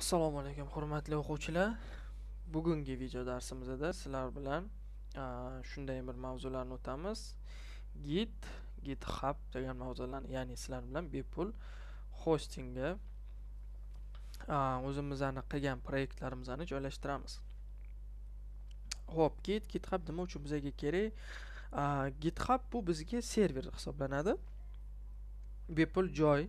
assalomu alaykum hurmatli o'quvchilar bugungi video darsimizda sizlar bilan shunday bir mavzularni o'tamiz git github degan mavzularni ya'ni sizlar bilan bepul hostingga o'zimizni qilgan proyektlarimizni joylashtiramiz ho'p git github nima uchun bizga kerak github bu bizga server hisoblanadi bepul joy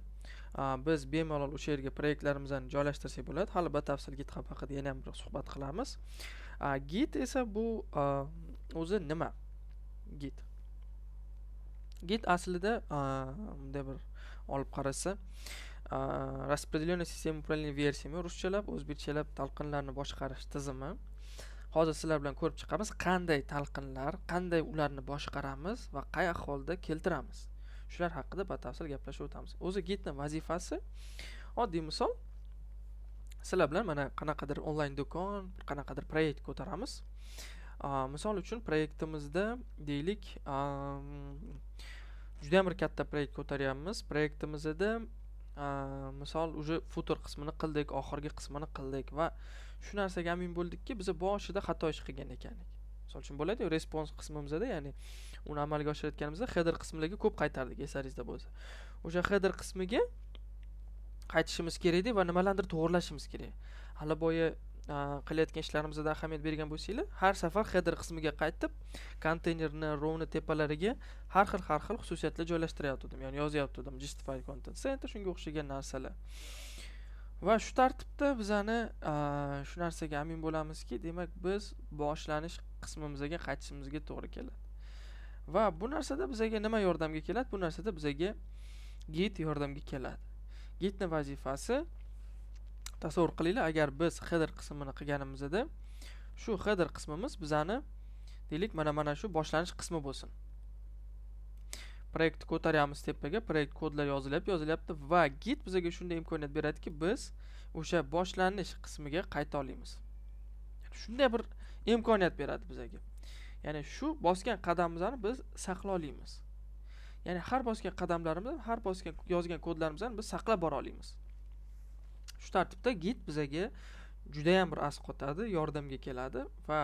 biz bemalol o'sha yerga proyektlarimizni joylashtirsak bo'ladi hali batafsil github haqida yana ham bir suhbat qilamiz git esa bu o'zi nima git git aslida bunday bir olib qarasa распределенный система управления версиями ruschalab o'zbekchalab talqinlarni boshqarish tizimi hozir sizlar bilan ko'rib chiqamiz qanday talqinlar qanday ularni boshqaramiz va qay ahvolda keltiramiz shular haqida batafsil gaplashib o'tamiz o'zi gidni vazifasi oddiy misol sizlar bilan mana qanaqadir onlayn do'kon qanaqadir proyekt ko'taramiz misol uchun proyektimizda deylik juda ham bir katta proyekt ko'taryapmiz proyektimizda misol уже footer qismini qildik oxirgi qismini qildik va shu narsaga amin bo'ldikki biz boshida xato ish qilgan ekanmiz misol uchun bo'ladiyu respons qismimizda ya'ni uni amalga oshirayotganimizda header qismlarga ko'p qaytardik eslaringizda bo'lsa o'sha header qismiga qaytishimiz edi va nimalarnidir to'g'irlashimiz kerak hali boya qilayotgan ishlarimizda ahamiyat bergan bo'lsanglar har safar header qismiga qaytib konteynerni rowni tepalariga har xil har xil xususiyatlar joylashtirayotgandim ya'ni yozyapgandim justify content center shunga o'xshagan narsalar va shu tartibda bizani shu narsaga amin bo'lamizki demak biz boshlanish qismimizga qaytishimizga to'g'ri keladi va bu narsada bizaga nima yordamga keladi bu narsada bizaga git yordamga keladi gitni vazifasi tasavvur qilinglar agar biz header qismini qilganimizda shu header qismimiz bizani deylik mana mana shu boshlanish qismi bo'lsin proyektni ko'taryapmiz tepaga proyekt kodlar yozilyapti yozilyapti va git bizaga shunday imkoniyat beradiki biz o'sha boshlanish qismiga qayta olamiz shunday bir imkoniyat beradi bizaga ya'ni shu bosgan qadamimizni biz saqlay olamiz ya'ni har bosgan qadamlarimizni har bosgan yozgan kodlarimizni biz saqlab bora olamiz shu tartibda git bizaga judayam bir asq qotadi yordamga keladi va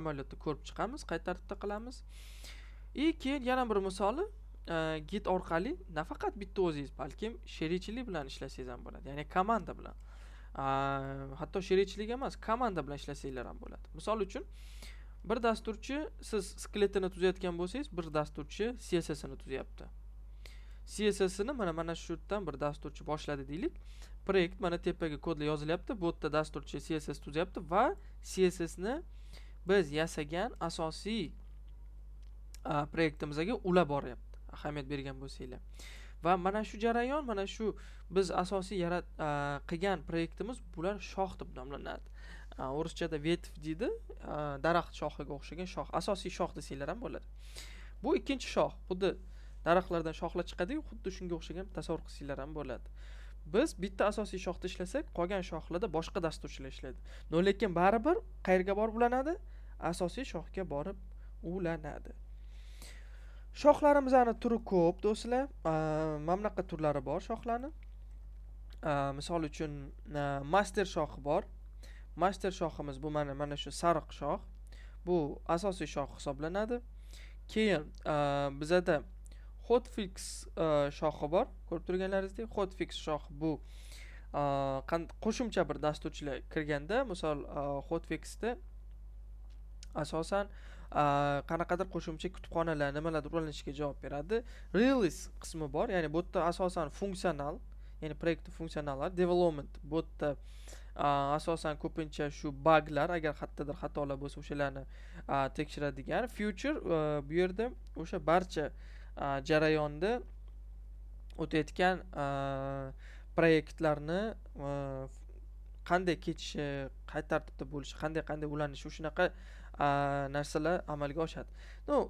amaliyotda ko'rib chiqamiz qay tartibda qilamiz и keyin yana bir misoli e, git orqali nafaqat bitta o'zingiz balkim sherikchilik bilan ishlasangiz ham bo'ladi ya'ni komanda bilan hatto sherikchilik emas komanda bilan ishlasanglar ham bo'ladi misol uchun bir dasturchi siz skeletini tuzayotgan bo'lsangiz bir dasturchi cssini tuzyapti CSSini mana mana shu yerdan bir dasturchi boshladi deylik proyekt mana tepaga kodlar yozilyapti bu yerda dasturchi css tuzyapti va cssni biz yasagan asosiy proyektimizga ulab boryapti ahamiyat bergan bo'lsanglar va mana shu jarayon mana shu biz asosiy yarat qilgan proyektimiz bular shoh deb nomlanadi o'rischada ветвь deydi daraxt shoxiga o'xshagan shox asosiy shox desanglar ham bo'ladi bu ikkinchi shox xuddi daraxtlardan shoxlar chiqadiyu xuddi shunga o'xshagan tasavvur qilsanglar ham bo'ladi biz bitta asosiy shoxda ishlasak qolgan shoxlarda boshqa dasturchilar ishlaydi no lekin baribir qayerga borib ulanadi asosiy shoxga borib ulanadi shoxlarimizni turi ko'p do'stlar mana bunaqa turlari bor shoxlarni misol uchun master shoxi bor master shoximiz bu mana mana shu sariq shox bu asosiy shox hisoblanadi keyin e, bizada hotfix e, shoxi bor ko'rib turganlaringizdek hotfix shoxi bu e, qo'shimcha bir dasturchilar kirganda misol hotfixda asosan qanaqadir qo'shimcha kutubxonalar nimalar rulanishiga javob beradi release qismi bor ya'ni bu yerda asosan funksional ya'ni проект funksionallar development bu yerda asosan ko'pincha shu baglar agar qayerdadir xatolar bo'lsa o'shalarni tekshiradigan future bu yerda o'sha barcha jarayonda o'tayotgan proyektlarni qanday ketishi qay tartibda bo'lishi qanday qanday ulanishi shunaqa narsalar amalga oshadi ну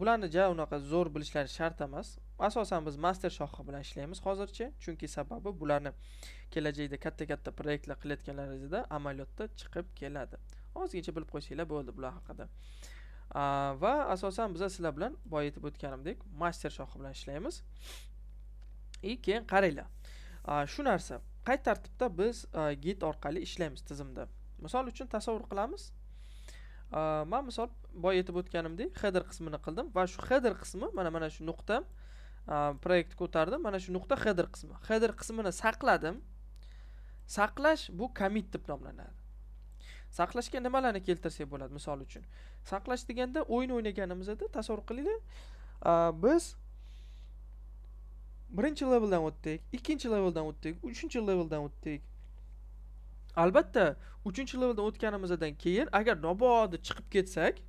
bularni ja unaqa zo'r bilishlari shart emas asosan biz master shohi bilan ishlaymiz hozircha chunki sababi bularni kelajakda katta katta proyektlar qilayotganlaringizda amaliyotda chiqib keladi ozgincha bilib qo'ysanglar bo'ldi bular haqida va asosan biz sizlar bilan boya aytib o'tganimdek master shohi bilan ishlaymiz и keyin qaranglar shu narsa qay tartibda biz git orqali ishlaymiz tizimda misol uchun tasavvur qilamiz man misol boya aytib o'tganimdek header qismini qildim va shu header qismi mana mana shu nuqta proyekt э, ko'tardim mana shu nuqta header qismi header qismini saqladim saqlash bu commit deb nomlanadi saqlashga nimalarni keltirsak bo'ladi misol uchun saqlash deganda o'yin o'ynaganimizda tasavvur qilinglar э, biz birinchi leveldan o'tdik ikkinchi leveldan o'tdik uchinchi leveldan o'tdik albatta uchinchi leveldan o'tganimizdan keyin agar nobodi chiqib ketsak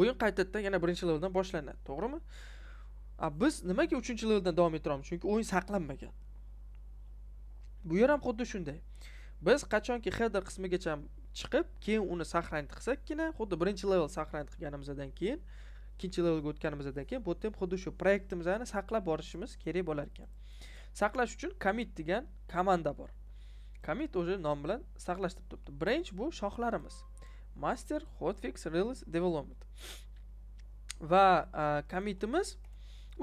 o'yin qaytadan yana birinchi leveldan boshlanadi to'g'rimi a biz nimaga uchinchi leveldan davom ettiramiz chunki o'yin saqlanmagan bu yer ham xuddi shunday biz qachonki header qismigacha chiqib keyin uni сохранить qilsakkina xuddi birinchi level сохранить qilganimizdan keyin ikkinchi levelga o'tganimizdan keyin bu yerda ham xuddi shu proyektimizni saqlab borishimiz kerak bo'lar ekan saqlash uchun commit degan komanda bor commit o'zi nom bilan saqlash deb turibdi branch bu shoxlarimiz master hotfix release development va commitimiz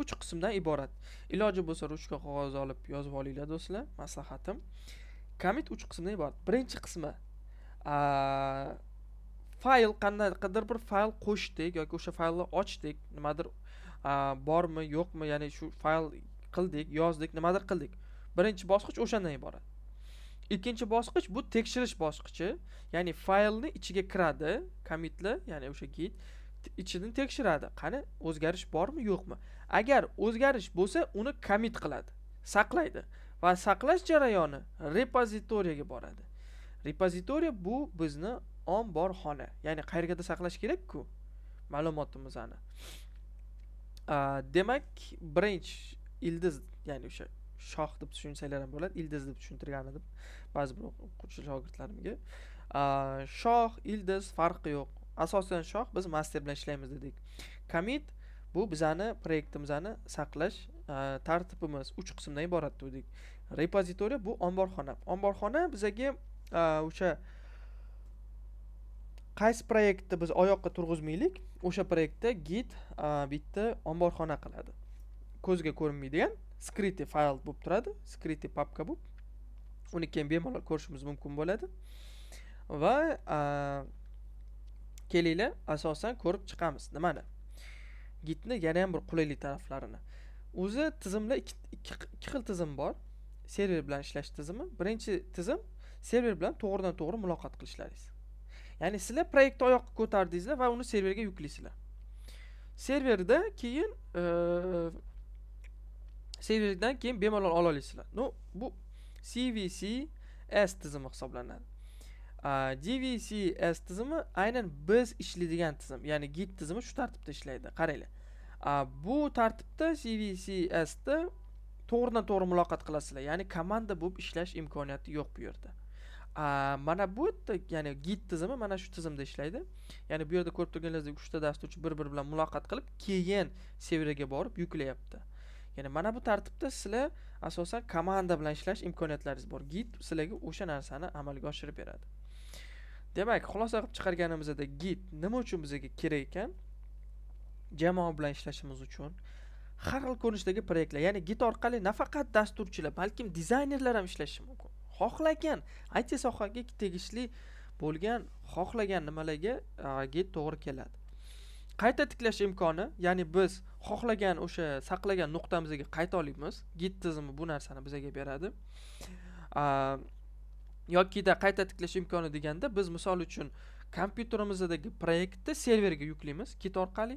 uch qismdan iborat iloji bo'lsa ruchka qog'oz olib yozib olinglar do'stlar maslahatim commit uch qismdan iborat birinchi qismi fayl qandaydir bir fayl qo'shdik yoki o'sha faylni ochdik nimadir bormi yo'qmi ya'ni shu fayl qildik yozdik nimadir qildik birinchi bosqich o'shandan iborat ikkinchi bosqich bu tekshirish bosqichi ya'ni faylni ichiga kiradi commitlar ya'ni o'sha git ichini tekshiradi qani o'zgarish bormi yo'qmi agar o'zgarish bo'lsa uni commit qiladi saqlaydi va saqlash jarayoni repozitoriyaga boradi repozitoriya bu bizni omborxona ya'ni qayergada saqlash kerakku ma'lumotimizni demak branch ildiz ya'ni o'sha shoh deb tushunsanglar ham bo'ladi ildiz deb tushuntirgan edim ba'zi bir o'quvchi shogirdlarimga shoh ildiz farqi yo'q asosan shoh biz master bilan ishlaymiz dedik commit bu bizani proyektimizni saqlash e, tartibimiz uch qismdan iborat dedik repozitoriy bu omborxona omborxona bizaga e, o'sha qaysi proyektni biz oyoqqa turg'izmaylik o'sha proyektda git e, bitta omborxona qiladi ko'zga ko'rinmaydigan skritый fayl bo'lib turadi skritый papka bo'lib uni keyin bemalol ko'rishimiz mumkin bo'ladi va kelinglar asosan ko'rib chiqamiz nimani gitni yana ham bir qulaylik taraflarini o'zi tizimda ikki xil tizim bor server bilan ishlash tizimi birinchi tizim server bilan to'g'ridan to'g'ri muloqot qilishlaringiz ya'ni sizlar proyektni oyoqqa ko'tardingizlar va uni serverga yuklaysizlar serverda keyin serverdan keyin bemalol ola olasizlar no bu cvc s tizimi hisoblanadi dvcs tizimi aynan biz ishlaydigan tizim ya'ni git tizimi shu tartibda ishlaydi qaranglar bu tartibda cvcsni to'g'ridan to'g'ri muloqot qilasizlar ya'ni komanda bo'lib ishlash imkoniyati yo'q bu yerda mana bu yerda ya'ni git tizimi mana shu tizimda ishlaydi ya'ni bu yerda ko'rib turganingizdek uchta dasturchi bir biri bilan muloqot qilib keyin serverga borib yuklayapti ya'ni mana bu tartibda sizlar asosan komanda bilan ishlash imkoniyatlaringiz bor git sizlarga o'sha narsani amalga oshirib beradi demak xulosa qilib chiqarganimizda git nima uchun bizga kerak ekan jamoa bilan ishlashimiz uchun har xil ko'rinishdagi proyektlar ya'ni git orqali nafaqat dasturchilar balkim dizaynerlar ham ishlashi mumkin xohlagan it sohaga tegishli bo'lgan xohlagan nimalarga git to'g'ri keladi qayta tiklash imkoni ya'ni biz xohlagan o'sha saqlagan nuqtamizga qayta olamiz git tizimi bu narsani bizga beradi yokida qayta tiklash imkoni deganda biz misol uchun kompyuterimizdagi proyektni serverga yuklaymiz kit orqali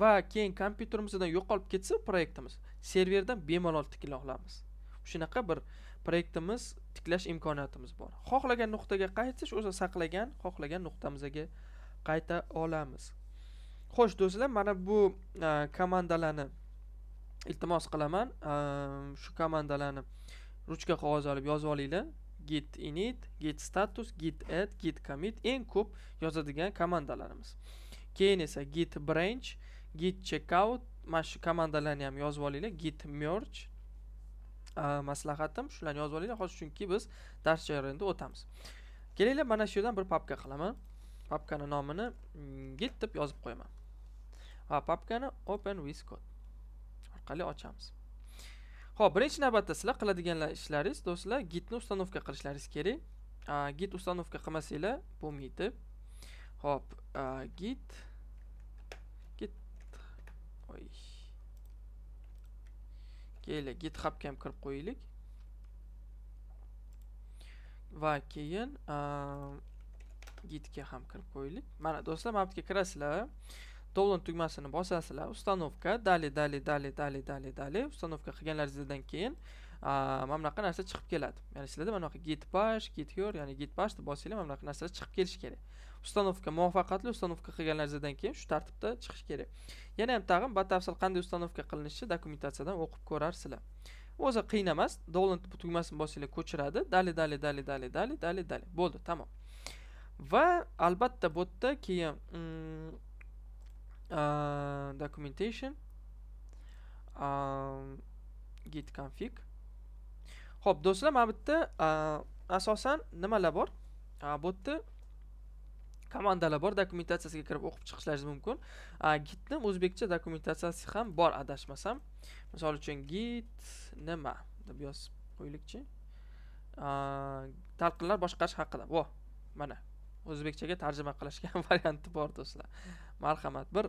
va keyin kompyuterimizdan yo'qolib ketsa proyektimiz serverdan bemalol tiklay olamiz shunaqa bir proyektimiz tiklash imkoniyatimiz bor xohlagan nuqtaga qaytish o'zi saqlagan xohlagan nuqtamizga qayta olamiz xo'sh do'stlar mana bu e, komandalarni iltimos qilaman e, shu komandalarni ruchka qog'oz olib yozib olinglar git init git status git add git commit eng ko'p yozadigan komandalarimiz keyin esa git branch git checkout mana shu komandalarni ham yozib olinglar git merge maslahatim shularni yozib olinglar hozir chunki biz dars jarayonida o'tamiz kelinglar mana shu yerdan bir papka qilaman Papkaning nomini mm, git deb yozib qo'yaman va papkani open with code orqali ochamiz Xo'p, birinchi navbatda sizlar qiladigan ishlaringiz do'stlar gitni ustanovka qilishlaringiz kerak git ustanovka qilmasanglar bo'lmaydi Xo'p, git git oy kelinglar githubga ham kirib qo'yaylik va keyin gitga ham kirib qo'yaylik mana do'stlar mana bu yerga kirasizlar download tugmasini bosasizlar ustanovka dali dali dali dali dali dali ustanovka qilganlaringizdan keyin mana bunaqa narsa chiqib keladi ya'ni sizlarda mana bunaqa git bash git your ya'ni git bash deb bossanglar mana bunaqa narsalar chiqib kelishi kerak ustanovka muvaffaqiyatli ustanovka qilganlaringizdan keyin shu tartibda chiqishi kerak yana ham tag'in batafsil qanday ustanovka qilinishi dokumentatsiyadan o'qib ko'rarsizlar o'zi qiyin emas download tugmasini bossanglar ko'chiradi dali dali dali dali dali dali dali bo'ldi tamom va albatta bu yerda keyin mm, uh, documentation um, git config ho'p do'stlar mana bu yerda uh, asosan nimalar bor uh, bu yerda komandalar bor dokumentatsiyasiga kirib o'qib chiqishlaringiz mumkin uh, gitni o'zbekcha dokumentatsiyasi ham bor adashmasam misol uchun git nima deb yozib qo'yaylikchi talqinlar boshqarish haqida vo mana o'zbekchaga tarjima qilishgan varianti bor do'stlar marhamat bir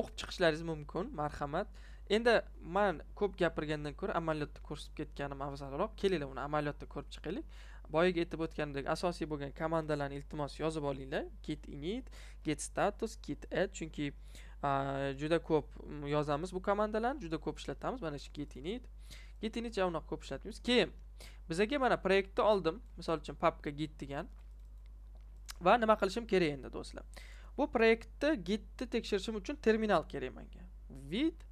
o'qib chiqishlaringiz mumkin marhamat endi man ko'p gapirgandan ko'ra amaliyotda ko'rsatib ketganim afzalroq kelinglar uni amaliyotda ko'rib chiqaylik boyagi aytib o'tganimdek asosiy bo'lgan komandalarni iltimos yozib olinglar git init git status git add chunki juda ko'p yozamiz bu komandalarni juda ko'p ishlatamiz mana shu git init git init unaqa ko'p ishlatmaymiz keyin bizaga mana proyektni oldim misol uchun papka git degan va nima qilishim kerak endi do'stlar bu proyektni gitni tekshirishim uchun terminal kerak menga vid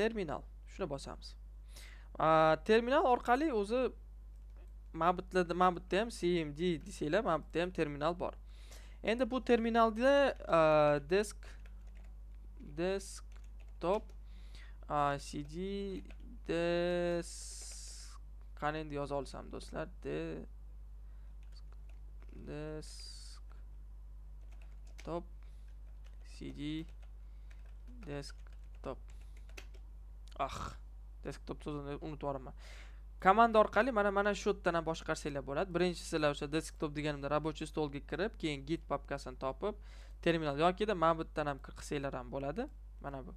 terminal shuni bosamiz terminal orqali o'zi bu yerda ham cmd desanglar yerda ham terminal bor endi bu terminalda desk desktop cd des qani endi yoza olsam do'stlar desktop cd desktop ah desktop so'zini unutyapman komanda orqali mana mana shu yerdan ham boshqarsanglar bo'ladi birinchisi sizlar o'sha desktop deganimda рабочий stolga kirib keyin git papkasini topib terminal yokida mana bu yerdan ham qilsanglar ham bo'ladi mana bu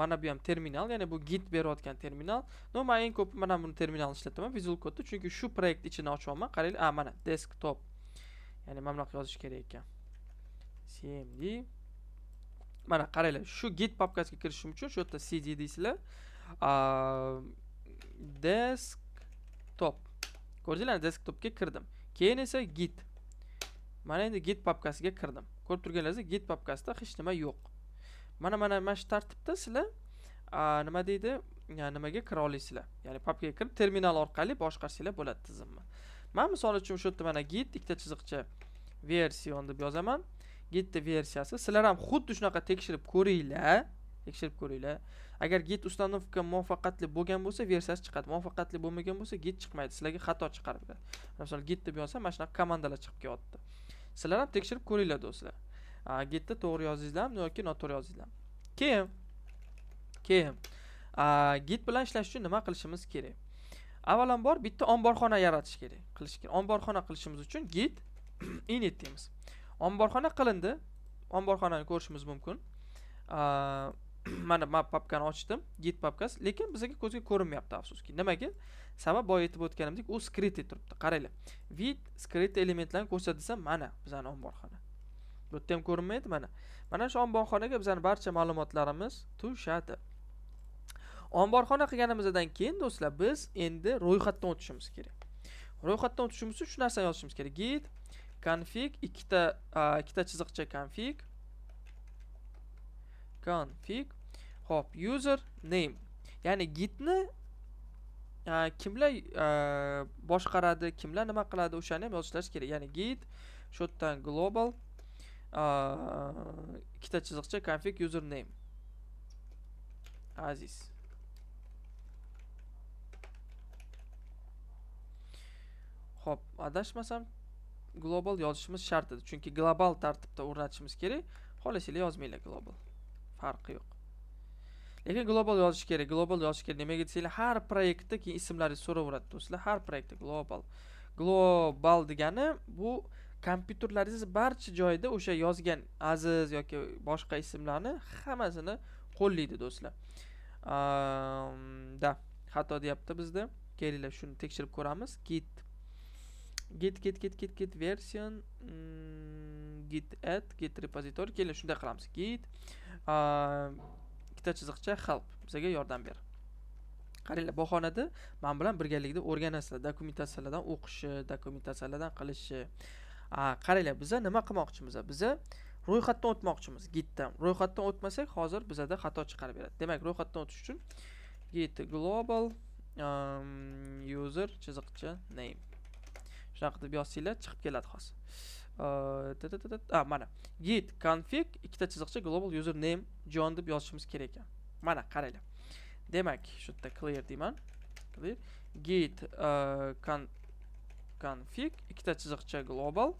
mana bu ham terminal ya'ni bu git berayotgan terminal no man eng ko'p mana buni terminalni ishlataman visual codeda chunki shu proyekt ichini ochyapman qaranglar a mana desktop ya'ni mamlaq yozish kerak ekan cmd mana qaranglar shu git papkasiga kirishim uchun shu yerda cd deysizlar desktop ko'rdinglar desktopga kirdim keyin esa git mana endi git papkasiga kirdim ko'rib turganlaringizdek git papkasida hech nima yo'q mana mana mana shu tartibda sizlar nima deydi nimaga kira olasizlar ya'ni papkaga kirib terminal orqali boshqarsanglar bo'ladi tizimni Ben misol uchun shu yerda mana git ikkita chiziqcha version deb yozaman gitni versiyasi sizlar ham xuddi shunaqa tekshirib ko'ringlar tekshirib ko'ringlar agar git установка muvaffaqiyatli bo'lgan bo'lsa versiyasi chiqadi muvaffaqiyatli bo'lmagan bo'lsa git chiqmaydi sizlarga xato chiqarib beradi masalan git deb yozsam mana shunaqa komandalar chiqib kelyapti sizlar ham tekshirib ko'ringlar do'stlar gitni to'g'ri yozdingizlarmi yoki noto'g'ri yozdingizlarmi keyin keyin git bilan ishlash uchun nima qilishimiz kerak avvalambor bitta omborxona yaratish kerak qilish kerak omborxona qilishimiz uchun git init deymiz omborxona qilindi omborxonani ko'rishimiz mumkin mana map papkani ochdim git papkasi lekin bizga ko'zga ko'rinmayapti afsuski nimaga sabab boya aytib o'tganimdek u skritda turibdi qaranglar vid skrit elementlarni desa mana bizani omborxona bu yerda ham ko'rinmaydi mana mana shu omborxonaga bizani barcha ma'lumotlarimiz tushadi omborxona qilganimizdan keyin do'stlar biz endi ro'yxatdan o'tishimiz kerak ro'yxatdan o'tishimiz uchun shu narsani yozishimiz kerak git config ikkita ikkita chiziqcha config config hop user name ya'ni gitni kimlar boshqaradi kimlar nima qiladi o'shani ham yozishlar kerak ya'ni git shu yerdan global ikkita chiziqcha config username aziz ho'p adashmasam global yozishimiz shart edi chunki global tartibda o'rnatishimiz kerak xohlasanglar yozmanglar global farqi yo'q lekin global yozish kerak global yozish kerak nimaga desanglar har proyektda keyin ismlaringizni so'raveradi do'stlar har proyektda global global degani bu kompyuterlaringiz barcha joyda o'sha yozgan aziz yoki boshqa ismlarni hammasini qo'llaydi do'stlar da xato deyapti bizda kelinglar shuni tekshirib ko'ramiz git git git git git git version mm, git add git repository keling shunday qilamiz git ikkita chiziqcha help bizga yordam ber qaranglar bahonada man bilan birgalikda o'rganasizlar dokumentatsiyalardan o'qishi dokumentatsiyalardan qilishi qaranglar biza nima qilmoqchimiz biza ro'yxatdan o'tmoqchimiz gitdan ro'yxatdan o'tmasak hozir bizada xato chiqarib beradi demak ro'yxatdan o'tish uchun git global user chiziqcha name shunaqa qilib yozsanglar chiqib keladi hozir a mana git config ikkita chiziqcha global user name jon deb yozishimiz kerak ekan mana qaranglar demak shu yerda clear deyman clear git config ikkita chiziqcha global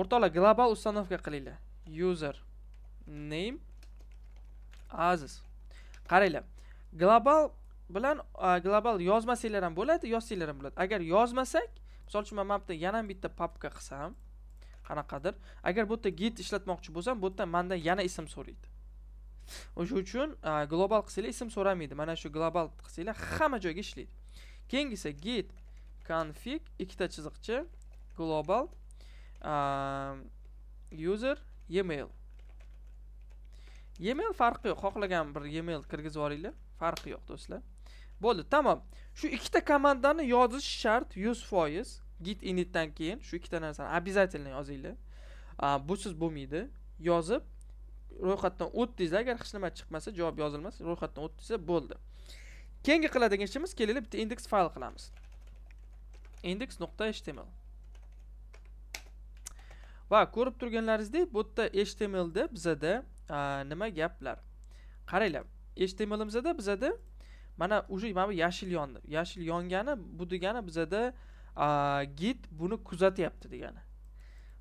o'rtoqlar global установка qilinglar user name aziz qaranglar global bilan global yozmasanglar ham bo'ladi yozsanglar ham bo'ladi agar yozmasak misol uchun man mana bu yana bitta papka qilsam qanaqadir agar bu yerda git ishlatmoqchi bo'lsam bu yerda mandan yana ism so'raydi o'sha uchun global qilsanglar ism so'ramaydi mana shu global qilsanglar hamma joyga ishlaydi keyingisi git config ikkita chiziqcha global user email email farqi yo'q xohlagan bir email kirgizib yuboringlar farqi yo'q do'stlar bo'ldi tamom shu ikkita komandani yozish shart yuz foiz git initdan keyin shu ikkita narsani обязательно yozinglar busiz bo'lmaydi yozib ro'yxatdan o'tdingizlar agar hech nima chiqmasa javob yozilmas ro'yxatdan o'tdingizlar bo'ldi keyingi qiladigan ishimiz kelinglar bitta indeks fayl qilamiz index.html nuqta html va ko'rib turganlaringizdek bu yerda htmlda bizada nima gaplar qaranglar htmlimizda bizada mana уже mana bu yashil yondi yashil yongani bu degani bizada git buni kuzatyapti degani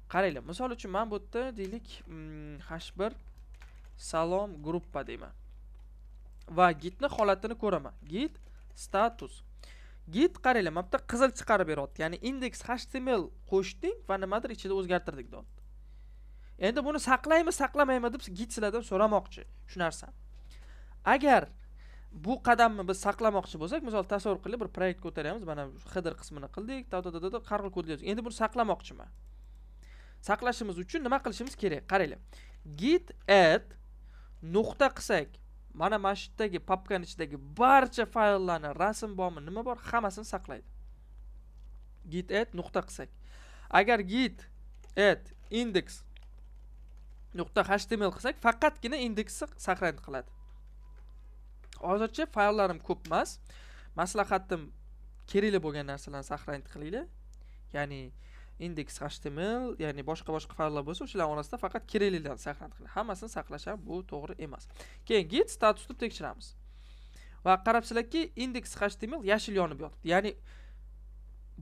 qaranglar misol uchun mana bu yerda deylik mm, hash bir salom gruppa deyman va gitni holatini ko'raman git status git qaranglar mana bu yerda qizil chiqarib beryapti ya'ni indeks html qo'shding va nimadir ichida o'zgartirdik deyapti endi buni saqlaymi saqlamaymi deb git sizlardan so'ramoqchi shu narsani agar bu qadamni biz saqlamoqchi bo'lsak misol tasavvur qiling bir proyekt ko'taryapmiz mana hidr qismini qildik qarg'il kodlayapmiz endi buni saqlamoqchiman saqlashimiz uchun nima qilishimiz kerak qaranglar git add nuqta qilsak mana mana shu yerdagi papkani ichidagi barcha fayllarni rasm bormi nima bor hammasini saqlaydi git add nuqta qilsak agar git add index nuqta html qilsak faqatgina indeksni saqlanib qiladi hozircha fayllarim ko'p emas maslahatim kerakli bo'lgan narsalarni сохранить qilinglar ya'ni index html ya'ni boshqa boshqa fayllar bo'lsa ularning orasida faqat keraklilarni сохранить qiling hammasini saqlash ham bu to'g'ri emas keyin git status deb tekshiramiz va qarabsizlarki index html yashil yonib yotibdi ya'ni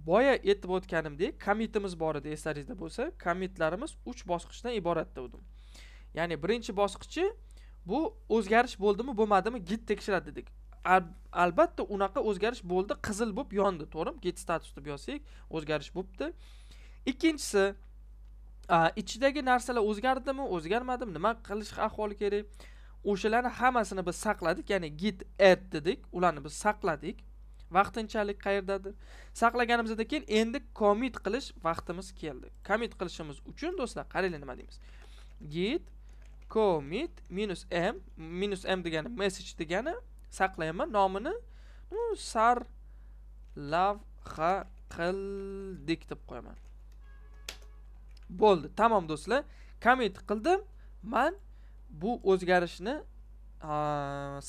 boya aytib o'tganimdek commitimiz bor edi eslaringizda bo'lsa commitlarimiz uch bosqichdan iborat edi. ya'ni birinchi bosqichi bu o'zgarish bo'ldimi bo'lmadimi git tekshiradi dedik albatta unaqa o'zgarish bo'ldi qizil bo'lib yondi to'g'rimi git status deb yozsak o'zgarish bo'libdi ikkinchisi ichidagi narsalar o'zgardimi o'zgarmadimi nima qilish ahvoli kerak o'shalarni hammasini biz saqladik ya'ni git add dedik ularni biz saqladik vaqtinchalik qayerdadir saqlaganimizdan keyin endi commit qilish vaqtimiz keldi commit qilishimiz uchun do'stlar qaranglar nima deymiz git commit minus m minus m degani message degani saqlayman nomini sar lavha qildik deb qo'yaman bo'ldi tamom do'stlar commit qildim man bu o'zgarishni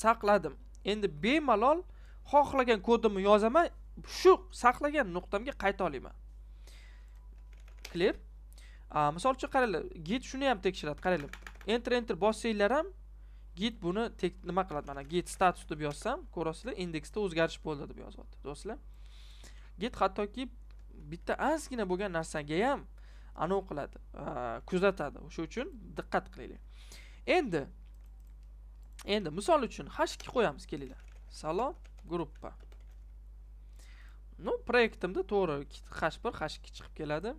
saqladim endi bemalol xohlagan kodimni yozaman shu saqlagan nuqtamga qayta olaman clear misol uchun qaranglar git shuni ham tekshiradi qaranglar enter enter bossanglar ham git buni tek nima qiladi mana git status deb yozsam ko'rasizlar indeksda o'zgarish bo'ldi deb yozyapti do'stlar git hattoki bitta ozgina bo'lgan narsaga ham anavi qiladi kuzatadi o'sha uchun diqqat qilinglar endi endi misol uchun hashki qo'yamiz kelinglar salom gruppa ну no, to'g'ri hash bir hash ikki chiqib keladi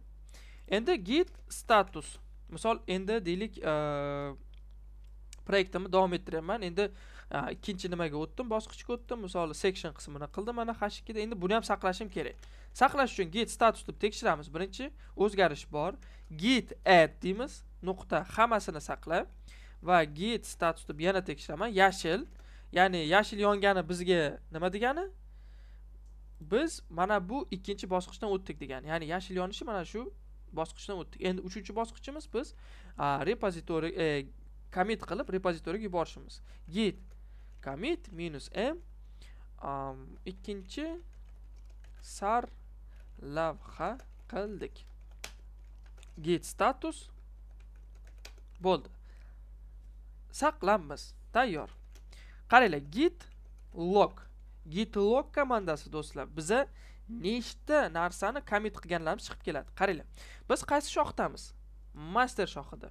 endi git status misol endi deylik e, proyektimni davom ettiryapman endi e, ikkinchi nimaga o'tdim bosqichga o'tdim misol section qismini qildim mana h2 da endi buni ham saqlashim kerak saqlash uchun git status deb tekshiramiz birinchi o'zgarish bor git add deymiz nuqta hammasini saqla va git status deb yana tekshiraman yashil ya'ni yashil yongani bizga nima degani biz mana bu ikkinchi bosqichdan o'tdik degani ya'ni yashil yonishi mana shu bosqichdan o'tdik endi uchinchi bosqichimiz biz repozitoriy e, commit qilib repozitoriyga yuborishimiz git commit minus m um, ikkinchi sar lavha qildik git status bo'ldi saqlanmiz tayyor qaranglar git log git log komandasi do'stlar biza nechta narsani kommit qilganlarimiz chiqib keladi qaranglar biz qaysi shoxdamiz master shoxida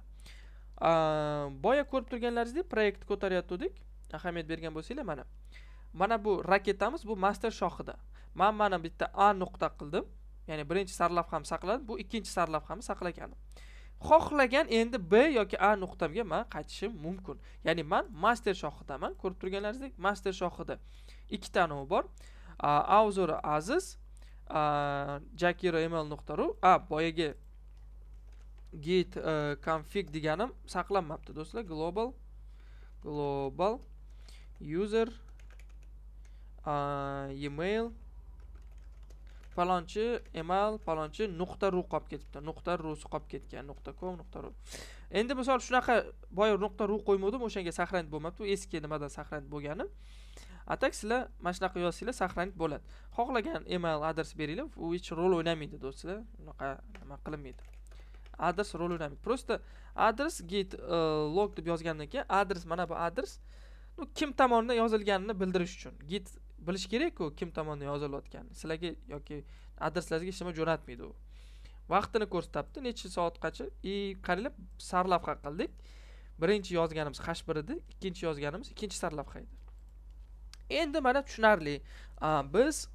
boya ko'rib turganlaringizdek proyektni ko'taryotgandik ahamiyat bergan bo'lsanglar mana mana bu raketamiz bu master shoxida man mana bitta a nuqta qildim ya'ni birinchi sarlavham saqladim bu ikkinchi sarlavhamni saqlaganim xohlagan endi b yoki a nuqtamga man qaytishim mumkin ya'ni man master shoxidaman ko'rib turganlaringizdek master shoxida ikkita anovi bor a aziz jackiroml.ru a boyagi git e, config deganim saqlanmabdi do'stlar global global user email palonchi email palonchi nuqta ru qolib ketibdi nuqta rusi qolib ketgan nuqta com nuqta ru endi misol shunaqa boya nuqta ru qo'ymadim o'shanga сохранить bo'lmabdi eski nimadan сохранить bo'lgani atak sizlar mana shunaqa yozsanglar сохранить bo'ladi xohlagan email adres beringlar u hech rol o'ynamaydi do'stlar unaqa nima qilinmaydi adres rol o'ynamaydi просто adres git e, log deb yozgandan keyin adres mana bu adres ну kim tomonidan yozilganini bildirish uchun git bilish kerakku kim tomonidan yozilayotganini sizlarga yoki adreslaringizga hech nima jo'natmaydi u vaqtini ko'rsatyapti necha soatgacha и qaranglar sarlavha qildik birinchi yozganimiz hash bir edi ikkinchi yozganimiz ikkinchi sarlavha edi endi mana tushunarli biz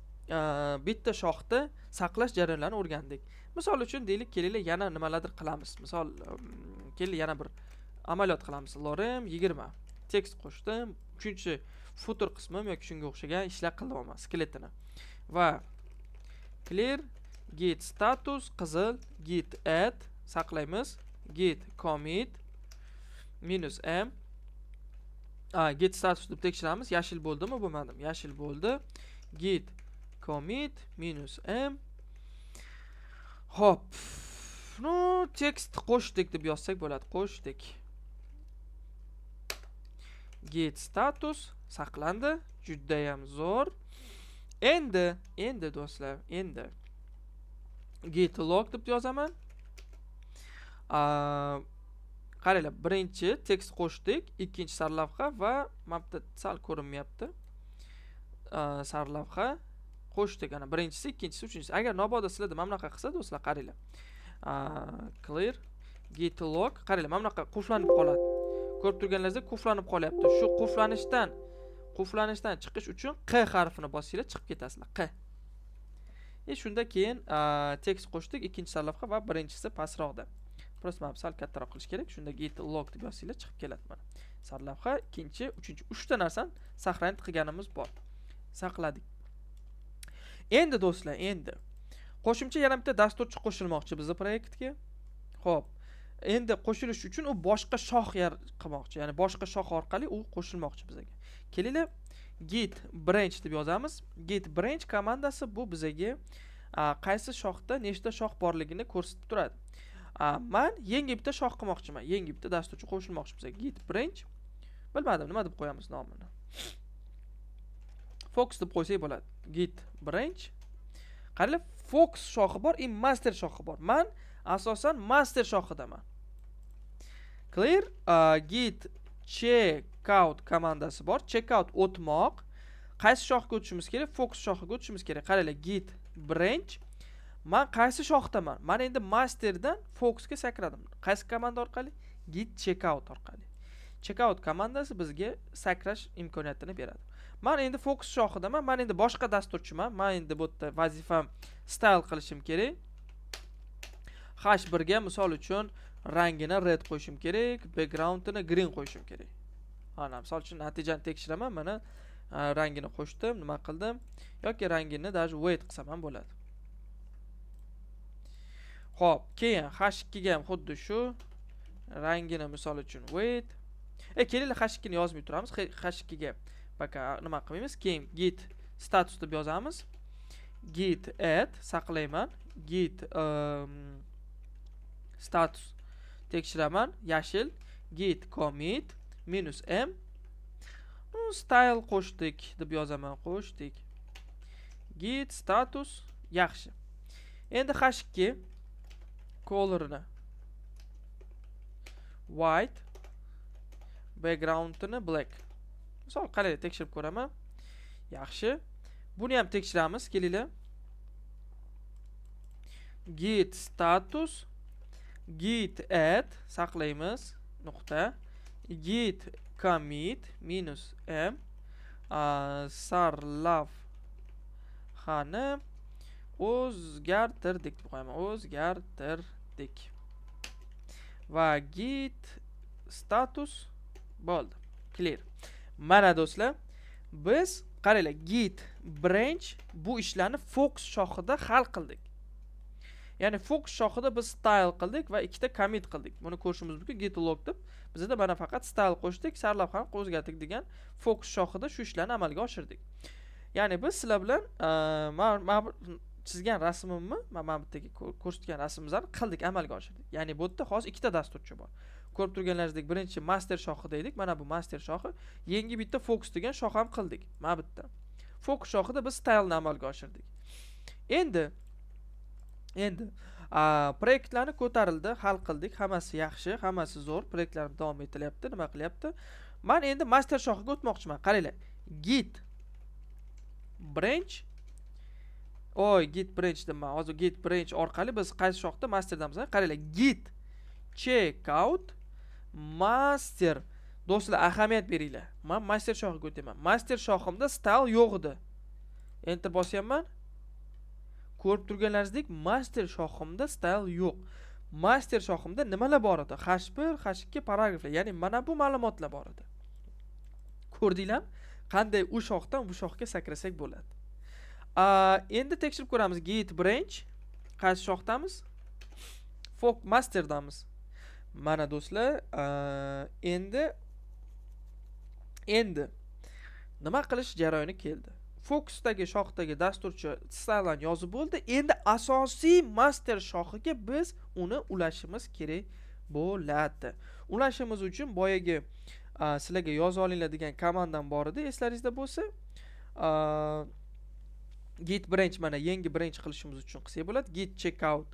bitta shoxda saqlash jarayonlarini o'rgandik misol uchun deylik kelinglar yana nimalardir qilamiz misol kelinglar yana bir amaliyot qilamiz lorem yigirma tekst qo'shdim uchinchi futur qismim yoki shunga o'xshagan ishlar qildim skeletini va clear git status qizil git add saqlaymiz git commit minus m git status deb tekshiramiz yashil bo'ldimi bo'lmadimi yashil bo'ldi git commit minus m hop ну tekst qo'shdik deb yozsak bo'ladi qo'shdik git status saqlandi judayam zo'r endi endi do'stlar endi git log deb yozaman qaranglar birinchi tekst qo'shdik ikkinchi sarlavha va mana sal ko'rinmayapti sarlavha qo'shdik ana birinchisi ikkinchisi uchinchisi agar mabodo sizlarda mana bunaqa qilsa do'stlar qaranglar clear git log qaranglar mana bunaqa quflanib qoladi ko'rib turganlaringizdek quflanib qolyapti shu quflanishdan quflanishdan chiqish uchun q harfini bossanglar chiqib ketasizlar q Endi shunda keyin tekst qo'shdik ikkinchi sarlavha va birinchisi pastroqda prosta mana sal kattaroq qilish kerak shunda git log deb yozsanglar chiqib keladi mana sarlavha ikkinchi uchinchi uchta narsani сохранить qilganimiz bor saqladik endi do'stlar endi qo'shimcha yana bitta dasturchi qo'shilmoqchi bizni proyektga ho'p endi qo'shilish uchun u boshqa shoh qilmoqchi ya'ni boshqa shoh orqali u qo'shilmoqchi bizaga kelinglar git branch deb yozamiz git branch komandasi bu bizaga qaysi shoxda nechta shoh borligini ko'rsatib turadi man yangi bitta shoh qilmoqchiman yangi bitta dasturchi qo'shilmoqchi bo'lsa git branch bilmadim nima deb qo'yamiz nomini fox deb qo'ysak bo'ladi git branch qaranglar fox shoxi bor и master shoxi bor man asosan master shoxidaman clear uh, git checkout komandasi bor checkout o'tmoq qaysi shoxga o'tishimiz kerak fox shoxiga o'tishimiz kerak qaranglar git branch man qaysi shoxdaman man endi masterdan fokusga sakradim qaysi komanda orqali git checkout orqali checkout komandasi bizga sakrash imkoniyatini beradi man endi fokus shoxidaman man endi boshqa dasturchiman man endi bu yerda vazifam style qilishim kerak hash birga misol uchun rangini red qo'yishim kerak backgroundini green qo'yishim kerak mana misol uchun natijani tekshiraman mana rangini qo'shdim nima qildim yoki rangini даже weight qilsam ham bo'ladi Xo'p, keyin h2 ga ham xuddi shu rangini misol uchun wait. E, kelinglar h2 ni yozmay turamiz. h2 ga пока nima qilmaymiz. Keyin git status deb yozamiz. git add saqlayman. git um, status tekshiraman. Yashil git commit minus m style qo'shdik deb yozaman. Qo'shdik. git status yaxshi. Endi h2 colorini white backgroundini black misol qaranglar tekshirib ko'raman yaxshi buni ham tekshiramiz kelinglar git status git add saqlaymiz nuqta git commit minus m xani o'zgartirdik deb qo'yaman o'zgartirdik etdik va git status bo'ldi clear mana do'stlar biz qaranglar git branch bu ishlarni focus shoxida hal qildik ya'ni focus shoxida biz style qildik va ikkita commit qildik buni ko'rishimiz mumkin git log deb bizda mana faqat style qo'shdik sarlavhani o'zgartirdik degan focus shoxida shu ishlarni amalga oshirdik ya'ni biz sizlar bilan chizgan rasmimni mana bittagi ko'rsatgan rasmimizni qildik amalga oshirdik ya'ni bu yerda hozir ikkita dasturchi bor ko'rib turganlaringizdek birinchi master shoxida edik mana bu master shoxi yangi bitta fokus degan shox ham qildik mana bitta fokus shoxida biz stylni amalga oshirdik endi endi proyektlarni ko'tarildi hal qildik hammasi yaxshi hammasi zo'r proyektlar davom etilyapti nima qilyapti man endi master shoxiga o'tmoqchiman qaranglar git branch oy git branch deb hozir git branch orqali biz qaysi shoxda masterdamiz qaranglar git checkout master do'stlar ahamiyat beringlar man master shoxiga o'tyapman master shoximda style yo'q edi enter bosyapman ko'rib turganlaringizdek master shoximda style yo'q master shoximda nimalar bor edi h bir h ikki paragraflar ya'ni mana bu ma'lumotlar bor edi ko'rdinglarmi qanday u shoxdan bu shoxga sakrasak bo'ladi endi tekshirib ko'ramiz git branch qaysi shoxdamiz fok masterdamiz mana do'stlar endi endi nima qilish jarayoni keldi fokusdagi shoxdagi dasturchi staylani yozib bo'ldi endi asosiy master shoxiga biz uni ulashimiz kerak bo'ladi ulashimiz uchun boyagi sizlarga yozib olinglar degan komandam bor edi eslaringizda bo'lsa git branch mana yangi branch qilishimiz uchun qilsak bo'ladi git checkout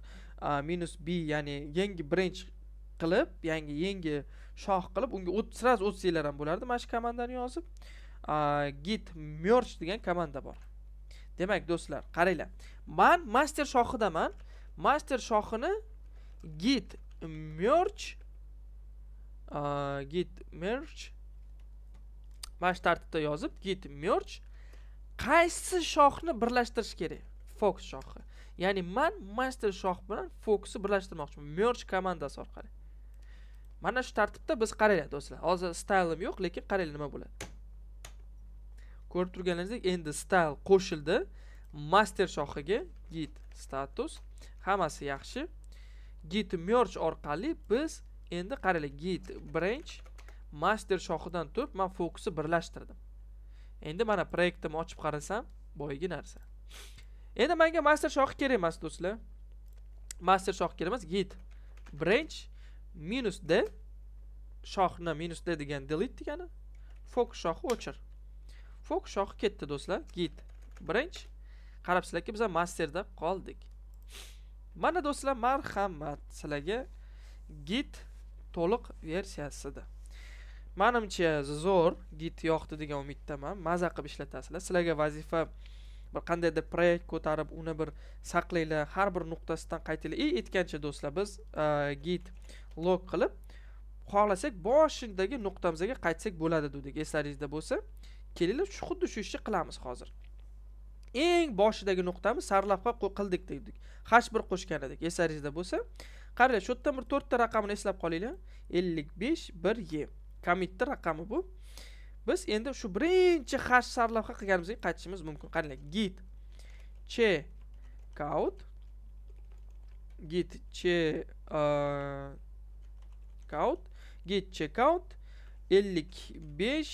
minus b ya'ni yangi branch qilib yangi yangi shoh qilib unga sraz o'tsanglar ham bo'lardi mana shu komandani yozib git merge degan komanda bor demak do'stlar qaranglar man master shoxidaman master shoxini git merge git merge mana shu tartibda yozib git merge qaysi shoxni birlashtirish kerak fox shoxi ya'ni man master shoh bilan fokusni birlashtirmoqchiman merch komandasi orqali mana shu tartibda biz qaraylik do'stlar hozir stylim yo'q lekin qaraylik nima bo'ladi ko'rib turganingizdek endi style qo'shildi master shoxiga git status hammasi yaxshi git merch orqali biz endi qaraylik git branch master shoxidan turib man fokusni birlashtirdim endi mana proyektimni ochib qarasam boyagi narsa endi menga master shoxi kerak emas do'stlar master shoxi kerak emas git branch minus d shoxni minus d degan delete degani fokus shoxi o'chir fokus shoxi ketdi do'stlar git branch qarab sizlarga biz masterda qoldik mana do'stlar marhamat sizlarga git to'liq versiyasida manimcha zo'r git yoqdi degan umiddaman maza qilib ishlatasizlar sizlarga vazifa bir qandaydir proyekt ko'tarib uni bir saqlanglar har bir nuqtasidan qaytinglar и aytgancha do'stlar biz e, git log qilib xohlasak boshidagi nuqtamizga qaytsak bo'ladi dedik eslaringizda bo'lsa kelinglar shu xuddi shu ishni qilamiz hozir eng boshidagi nuqtamiz sarlavha qildik dedik hash bir qo'shgan edik eslaringizda bo'lsa qaranglar shu yerdan bir to'rtta raqamini eslab qolinglar ellik besh bir y commitni raqami bu biz endi shu birinchi hash sarlavha qilganimizga qaytishimiz mumkin qaranglar git checkout git checkout git checkout ellik besh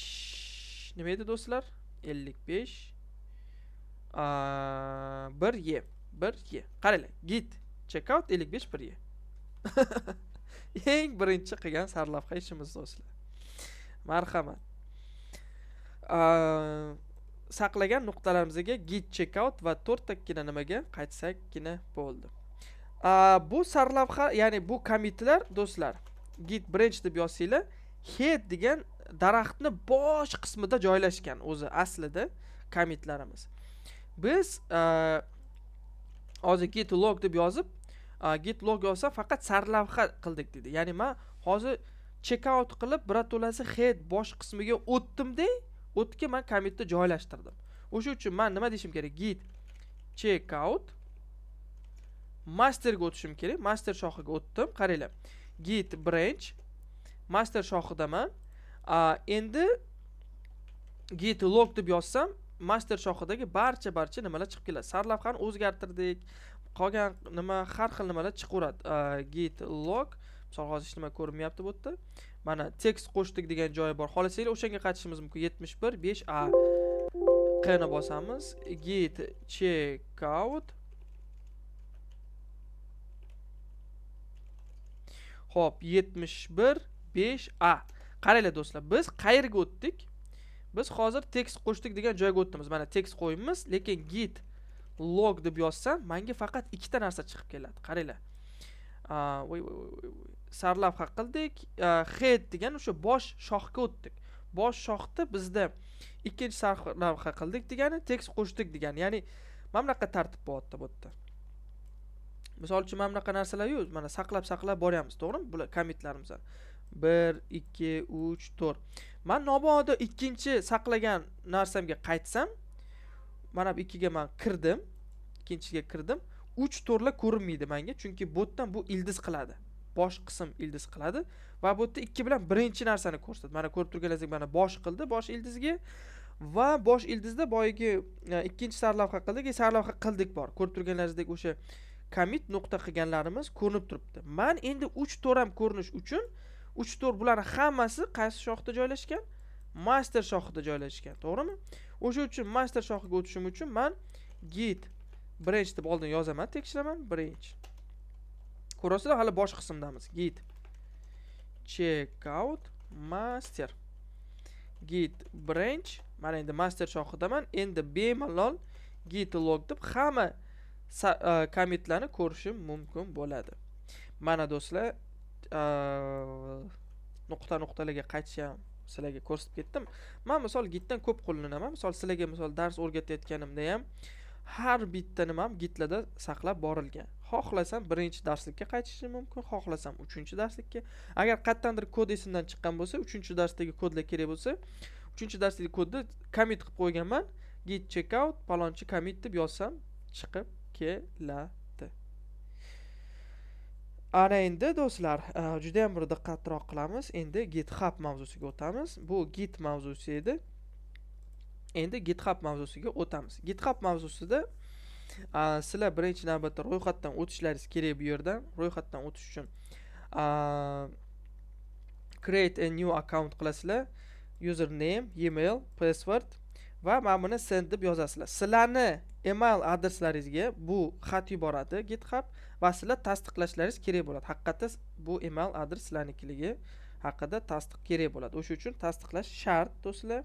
nima edi do'stlar ellik besh bir ye bir ye qaranglar git checkout ellik besh bir ye eng birinchi qilgan sarlavha ishimiz do'stlar marhamat saqlagan nuqtalarimizga git checkout va to'rttagina nimaga qaytsakgina bo'ldi bu sarlavha ya'ni bu komitlar do'stlar git branch deb yozsanglar head degan daraxtni bosh qismida joylashgan o'zi aslida komitlarimiz biz hozir git log deb yozib git log yozsa faqat sarlavha qildik dedi ya'ni man hozir out qilib birato'lasi head bosh qismiga o'tdimda o'tga man commitni joylashtirdim o'sha uchun man nima deyishim kerak git checkout masterga o'tishim kerak master shoxiga o'tdim qaranglar git branch master shoxidaman endi git log deb yozsam master shoxidagi barcha barcha nimalar chiqib keladi sarlavhani o'zgartirdik qolgan nima har xil nimalar chiqaveradi git log misol hozir hech nima ko'rinmayapti bu yerda mana tekst qo'shdik degan joyi bor xohlasanglar o'shanga qaytishimiz mumkin yetmish bir besh a qni bosamiz git checkout ho'p yetmish bir besh a qaranglar do'stlar biz qayerga o'tdik biz hozir tekst qo'shdik degan joyga o'tdimiz mana tekst qo'yibmiz lekin git log deb yozsam menga faqat ikkita narsa chiqib keladi qaranglar voy voy voy sarlavha qildik head degan o'sha bosh shohga o'tdik bosh shohni bizda ikkinchi sarlavha qildik degani tekst qo'shdik degani ya'ni mana bunaqa tartib bo'lyapti bu yerda misol uchun mana bunaqa yo'q mana saqlab saqlab boryapmiz to'g'rimi bular kommentlarimizni bir ikki uch to'rt man mabodo ikkinchi saqlagan narsamga qaytsam mana bu ikkiga man kirdim ikkinchiga kirdim uch to'rtlar ko'rinmaydi manga chunki bu yerdan bu ildiz qiladi bosh qism ildiz qiladi va bu yerda ikki bilan birinchi narsani ko'rsatadi mana ko'rib turganingizdek mana bosh qildi bosh ildizga va bosh ildizda boyagi e, ikkinchi sarlavha qildik e, sarlavha qildik bor ko'rib turganlaringizdek o'sha komit nuqta qilganlarimiz ko'rinib turibdi man endi uch ham ko'rinish uchun uch to'r bularni hammasi qaysi shoxda joylashgan master shoxida joylashgan to'g'rimi o'sha uchun master shoxiga o'tishim uchun man git branch deb oldin yozaman tekshiraman branch ko'rasizlar hali bosh qismdamiz git checkout master git branch mana endi master shoxidaman endi bemalol git log deb hamma commitlarni e, ko'rishim mumkin bo'ladi mana do'stlar e, nuqta nuqtalarga qaytishim sizlarga ko'rsatib ketdim man misol gitdan ko'p qo'llanaman misol sizlarga misol dars o'rgatayotganimda ham har bitta nimam gitlarda saqlab borilgan xohlasam birinchi darslikka qaytishim mumkin xohlasam uchinchi darslikka agar qayerdandir kod esimdan chiqqan bo'lsa uchinchi darsdagi kodlar kerak bo'lsa uchinchi darsdagi kodni commit qilib qo'yganman git checkout palonchi commit deb yozsam chiqib keladi ana endi do'stlar e, juda bir diqqatroq qilamiz endi github mavzusiga o'tamiz bu git mavzusi edi endi github mavzusiga o'tamiz github mavzusida sizlar birinchi navbatda ro'yxatdan o'tishlaringiz kerak bu yerda ro'yxatdan o'tish uchun create a new account qilasizlar username email password va mana buni send deb yozasizlar sizlarni email adreslaringizga bu xat yuboradi github va sizlar tasdiqlashlaringiz kerak bo'ladi haqiqatda bu email adres sizlarnikiligi haqida tasdiq kerak bo'ladi o'sha uchun tasdiqlash shart do'stlar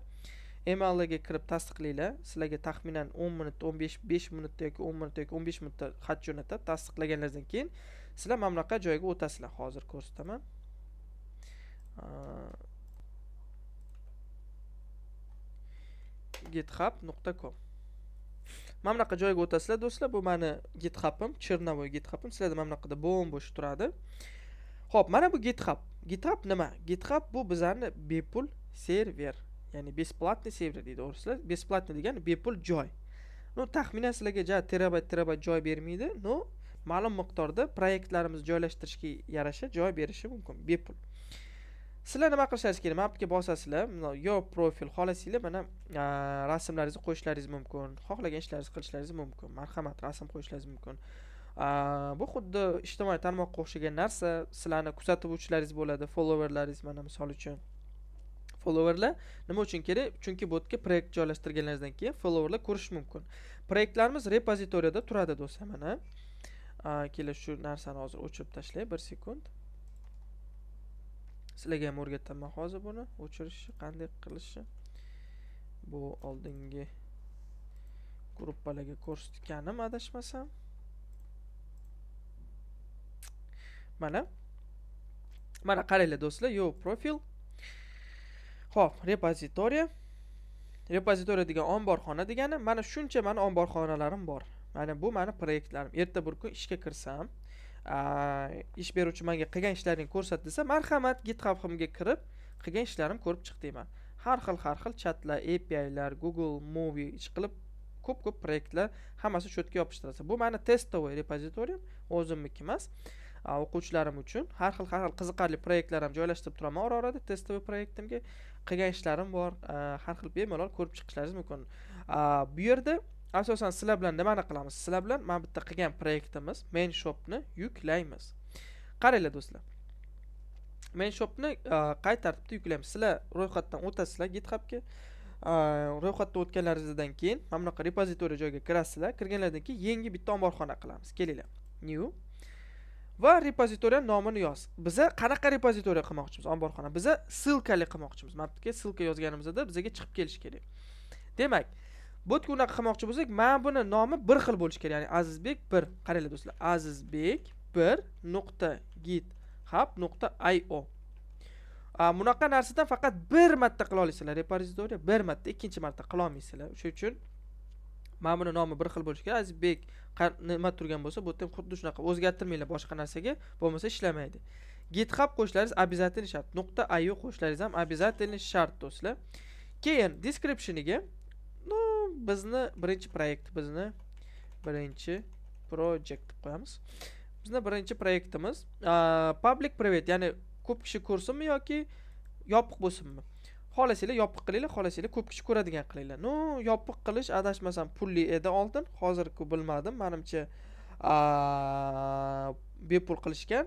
emailga kirib tasdiqlanglar sizlarga taxminan 10 minut 15 5 minutda yoki 10 minutda yoki 15 minutda xat jo'natadi tasdiqlaganingizdan keyin sizlar mana bunaqa joyga o'tasizlar hozir ko'rsataman github.com mana bunaqa joyga o'tasizlar do'stlar bu mani githubim chernovoy githubim sizlarda mana bunaqada bo'm bo'sh turadi ho'p mana bu github github nima github bu bizani bepul server ya'ni бесплатный server deydi o'rislar бесплатный degani bepul joy ну taxminan sizlarga ja terabayt terabayt joy bermaydi но ma'lum miqdorda proyektlarimizni joylashtirishga yarasha joy berishi mumkin bepul sizlar nima qilishlaringiz kerak mana bu yerga bosasizlar yo profil xohlasanglar mana rasmlaringizni qo'yishlaringiz mumkin xohlagan ishlaringizni qilishlaringiz mumkin marhamat rasm qo'yishlaringiz mumkin bu xuddi ijtimoiy tarmoqqa o'xshagan narsa sizlarni kuzatuvchilaringiz bo'ladi followerlaringiz mana misol uchun followerlar nima uchun kerak chunki botga proyekt joylashtirganlaringizdan keyin followerlar ko'rish mumkin proyektlarimiz repozitoriyada turadi do'stlar mana keling shu narsani hozir o'chirib tashlay bir sekund sizlarga ham o'rgataman hozir buni o'chirishni qanday qilishni bu oldingi gruppalarga ko'rsatganim adashmasam mana mana qaranglar do'stlar yo profil Xo'p, repozitoriya. Repozitoriya degan omborxona degani mana shuncha meni omborxonalarim bor. Mana bu meni proyektlarim. Erta bir kun ishga kirsam, ish beruvchi menga qilgan ishlaringni ko'rsat desa, marhamat GitHubimga kirib, qilgan ishlarim ko'rib chiq deyman. Har xil har xil chatlar, API'lar, Google Movie ishqilib ko'p-ko'p proyektlar hammasi shu yerga yopishtirasa. Bu meni testovoy repozitoriyam, o'zimniki emas. o'quvchilarim uchun har xil har xil qiziqarli proyektlar ham joylashtirib turaman ora orada testovoy proyektimga qilgan ishlarim bor e, har xil bemalol ko'rib chiqishlaringiz mumkin bu yerda asosan sizlar bilan nimani qilamiz sizlar bilan mana bitta qilgan proyektimiz main shopni yuklaymiz qaranglar do'stlar main shopni e, qay tartibda yuklaymiz sizlar ro'yxatdan o'tasizlar githubga ro'yxatdan o'tganlaringizdan keyin mana bunaqa repozitoriya joyga kirasizlar kirganlaridan keyin yangi bitta omborxona qilamiz kelinglar new va repozitoriya nomini yoz biza qanaqa repozitoriya qilmoqchimiz omborxona biza ssilkali qilmoqchimiz yerga ssilka yozganimizda bizaga chiqib kelishi kerak demak bu yerga unaqa qilmoqchi bo'lsak mana buni nomi bir xil bo'lishi kerak ya'ni azizbek bir qaranglar do'stlar azizbek bir nuqta git hab nuqta io bunaqa narsadan faqat bir marta qila olasizlar repozitoriya bir marta ikkinchi marta qilolmaysizlar o'sha uchun mana buni nomi bir xil bo'lishi kerak azizbek nima turgan bo'lsa bu yerda ham xuddi shunaqa o'zgartirmanglar boshqa narsaga bo'lmasa ishlamaydi github qo'shishlaringiz обязательно shart nuqta iu qo'shishlaringiz ham обязательно shart do'stlar keyin descriptioniga ну bizni birinchi proyekt bizni birinchi project deb qo'yamiz bizni birinchi proyektimiz public private ya'ni ko'p kishi ko'rsinmi yoki yopiq bo'lsinmi xohlasanglar yopiq qilinglar xohlasanglar ko'p kishi ko'radigan qilinglar ну yopiq qilish adashmasam pulli edi oldin hozir bilmadim manimcha bepul qilishgan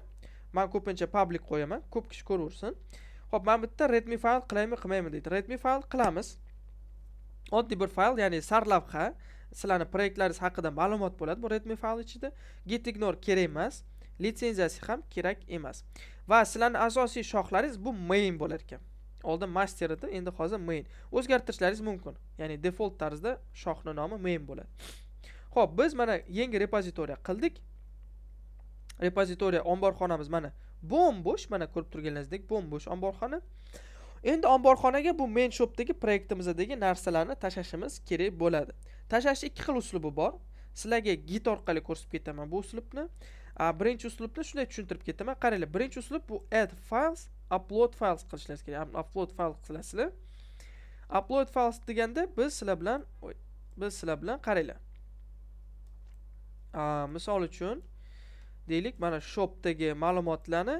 man ko'pincha public qo'yaman ko'p kishi ko'raversin ho'p mana bu yerda redmi fayl qilaymi qilmaymi deydi redmi fayl qilamiz oddiy bir fayl ya'ni sarlavha sizlarni proyektlaringiz haqida ma'lumot bo'ladi bu redmi fayl ichida gitignore kerak emas litsenziyasi ham kerak emas va sizlarni asosiy shoxlaringiz bu main bo'lar ekan oldin master edi endi hozir main o'zgartirishlaringiz mumkin ya'ni default tarzda shohni nomi main bo'ladi ho'p biz mana yangi repozitoriya qildik repozitoriya omborxonamiz mana bo'm bo'sh mana ko'rib turganingizdek bo'sh omborxona endi omborxonaga bu main shopdagi proyektimizdagi narsalarni tashlashimiz kerak bo'ladi tashlashni ikki xil uslubi bor sizlarga git orqali ko'rsatib ketaman bu uslubni birinchi uslubni shunday tushuntirib ketaman qaranglar birinchi uslub bu add files upload files qilishlaringiz kerak upload file qilasizlar upload files deganda biz sizlar bilan biz sizlar bilan qaranglar misol uchun deylik mana shopdagi ma'lumotlarni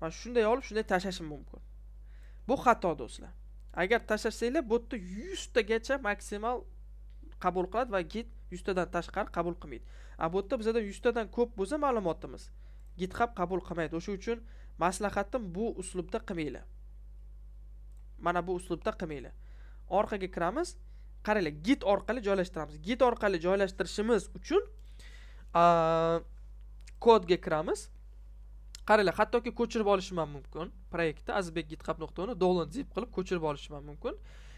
mana shunday olib shunday tashlashim mumkin bu xato do'stlar agar tashlasanglar bu yerda yuztagacha maksimal qabul qiladi va git yuztadan tashqari qabul qilmaydi a bu yerda bizada yuztadan ko'p bo'lsa ma'lumotimiz github qabul qilmaydi o'sha uchun maslahatim bu uslubda qilmanglar mana bu uslubda qilmanglar orqaga kiramiz qaranglar git orqali joylashtiramiz git orqali joylashtirishimiz uchun kodga kiramiz qaranglar hattoki ko'chirib olishim ham mumkin proyektni azbek github nuqta uni zip qilib ko'chirib olishim ham mumkin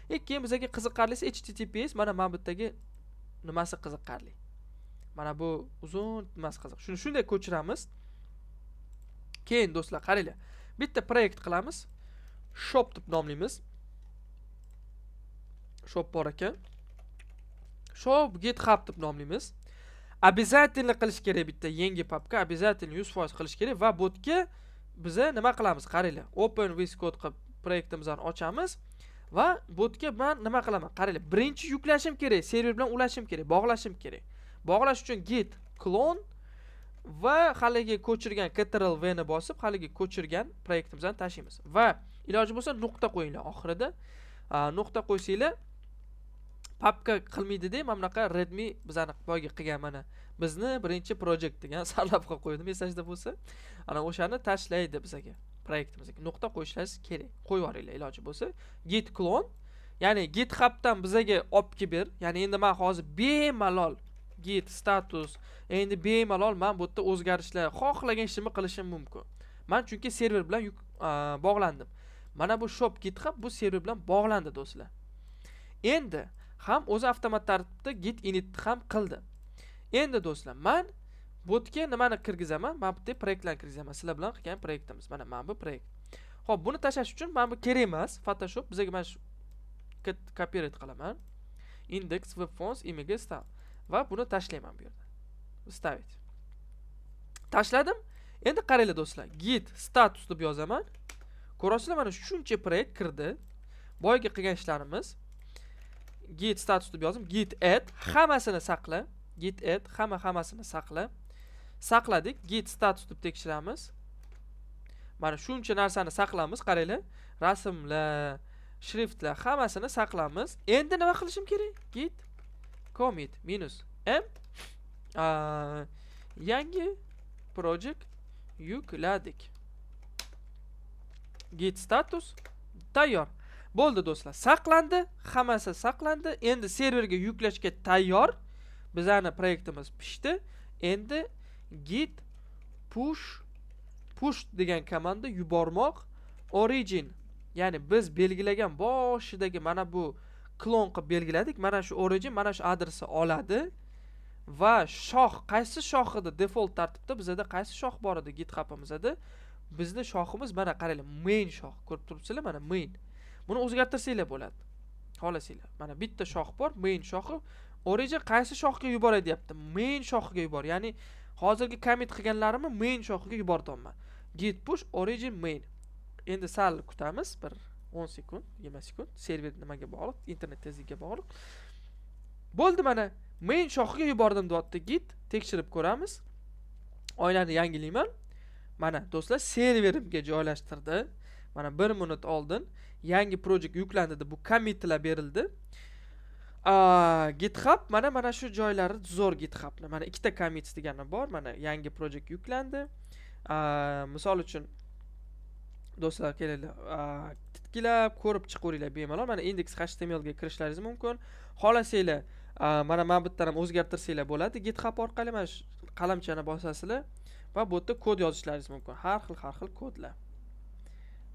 e keyin bizga qiziqarlisi https mana mana bu yerdagi nimasi qiziqarli mana bu uzun nimasi qiziq shuni shunday ko'chiramiz keyin do'stlar qaranglar bitta proyekt qilamiz shop deb nomlaymiz shop bor ekan shop github deb nomlaymiz обязательно qilish kerak bitta yangi papka обязательно yuz foiz qilish kerak va bu yerga biza nima qilamiz qaranglar open vs code qilib proyektimizni ochamiz va bu yerga man nima qilaman qaranglar birinchi yuklashim kerak server bilan ulashim kerak bog'lashim kerak bog'lash uchun git clone va haligi ko'chirgan ctrl v ni bosib haligi ko'chirgan proyektimizni tashlaymiz va iloji bo'lsa nuqta qo'yinglar oxirida nuqta qo'ysanglar papka qilmaydida mana bunaqa redmi bizani boyagi qilgan mana bizni birinchi projekt degan sarlavha qo'ydim esingizda bo'lsa ana o'shani tashlaydi bizaga proyektimizga nuqta qo'yishlaringiz kerak qo'yib yuboringlar iloji bo'lsa git clone ya'ni githubdan bizaga olib kelib ber ya'ni endi man hozir bemalol git status endi bemalol man bu yerda o'zgarishlar xohlagan ishimni qilishim mumkin man chunki server bilan bog'landim mana bu shop github bu server bilan bog'landi do'stlar endi ham o'zi avtomat tartibda git init ham qildi endi do'stlar man bu yerga nimani kirgizaman Men bu yerga proyektlarni kirgizaman sizlar bilan qilgan proyektimiz mana mana bu proyekt ho'p buni tashlash uchun mana bu kerak emas photoshop bizaga mana shu copyright qilaman index web fonts images, style va buni tashlayman bu yerdan ставить tashladim endi qaranglar do'stlar git status deb yozaman ko'rasizlar mana shuncha proyekt kirdi boyagi qilgan ishlarimiz git status deb yozdim git add hammasini saqla git add hamma hammasini saqla saqladik git status deb tekshiramiz mana shuncha narsani saqlamiz qaranglar rasmlar shriftlar hammasini saqlamiz endi nima qilishim kerak git commit minus m a, yangi project yukladik git status tayyor bo'ldi do'stlar saqlandi hammasi saqlandi endi serverga yuklashga tayyor bizani proyektimiz pishdi endi git push push degan komanda yubormoq origin ya'ni biz belgilagan boshidagi mana bu klon qilib belgiladik mana shu origin mana shu adresni oladi va shoh qaysi shoh edi default tartibda bizada qaysi shoh bor edi githubimizda bizni shohimiz mana qaranglar main shoh ko'rib turibsizlar mana main buni o'zgartirsanglar bo'ladi xohlasanglar mana bitta shoh bor main shohi origin qaysi shohga yuboray deyapti main shohiga yubor ya'ni hozirgi commit qilganlarimni main shohiga yuboryapman git push origin main endi sal kutamiz bir o'n sekund yigirma sekund server nimaga bog'liq internet tezligiga bog'liq bo'ldi mana men shoxiga yubordim deyapti git tekshirib ko'ramiz oynani yangilayman mana do'stlar serverimga joylashtirdi mana bir minut oldin yangi projekt yuklandi deb bu kommitlar berildi github mana mana shu joylari zo'r githubni mana ikkita commits degani bor mana yangi projekt yuklandi misol uchun do'stlar kelinglar titkilab ko'rib chiqaveringlar bemalol mana indeks html ga kirishlaringiz mumkin xohlasanglar mana mana bu yerdan ham o'zgartirsanglar bo'ladi github orqali mana shu qalamchani bosasizlar va bu yerda kod yozishlaringiz mumkin har xil har xil kodlar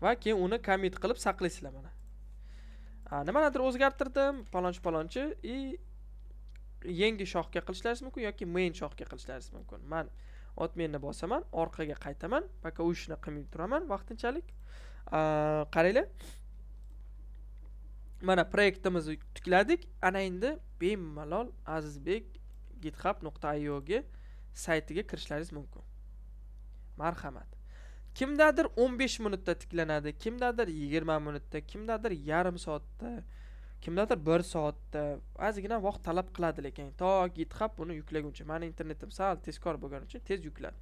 va keyin uni commit qilib saqlaysizlar mana nimanidir o'zgartirdim palonchi palonchi и yangi shoxga qilishlaringiz mumkin yoki main shoxga qilishlaringiz mumkin mana otmenni bosaman orqaga qaytaman пока u ishni qilmay turaman vaqtinchalik qaranglar mana proyektimizni tikladik ana endi bemalol azizbek github nuqta ioga saytiga kirishlaringiz mumkin marhamat kimdadir 15 minutda tiklanadi kimdadir 20 minutda kimdadir yarim soatda kimdadir bir soatda ozgina vaqt talab qiladi lekin to github buni yuklaguncha mani internetim sal tezkor bo'lgani uchun tez yukladi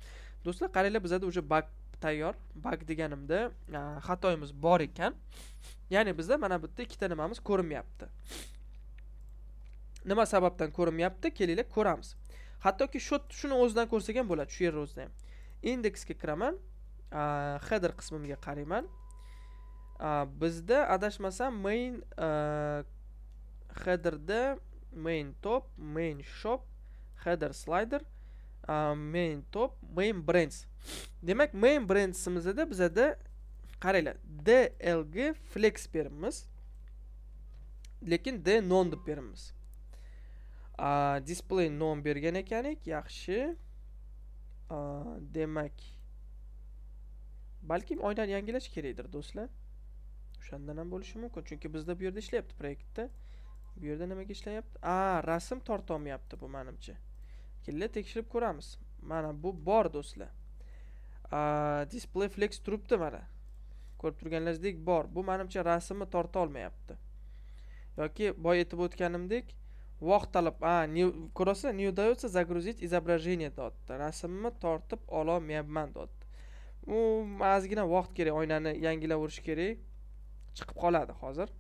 do'stlar qaranglar bizada уже bug tayyor bug deganimda xatoyimiz bor ekan ya'ni bizda mana bu yerda ikkita nimamiz ko'rinmayapti nima sababdan ko'rinmayapti kelinglar ko'ramiz hattoki shu shuni o'zidan ko'rsak ham bo'ladi shu yerni o'zida ham indeksga kiraman header qismimga qarayman bizda adashmasam main headerda main top main shop header slider main top main brands demak main brandsimizda bizada qaranglar dlg flex beribmiz lekin d non deb beribmiz display non bergan ekanik yaxshi demak balkim oynani yangilash kerakdir do'stlar o'shandan ham bo'lishi mumkin chunki bizda bu yerda ishlayapti proyektda bu yerda nimaga ishlayapti a rasm tortolmayapti bu manimcha kelinlar tekshirib ko'ramiz mana bu bor do'stlar display flex turibdi mana ko'rib turganlaringizdek bor bu manimcha rasmni tortolmayapti yoki boya aytib o'tganimdek vaqt talab a ko'rasizlar не удается загрузить изображение deyapti rasmni tortib ololmayapman deyapti u ozgina vaqt kerak oynani yangilaverish kerak chiqib qoladi hozir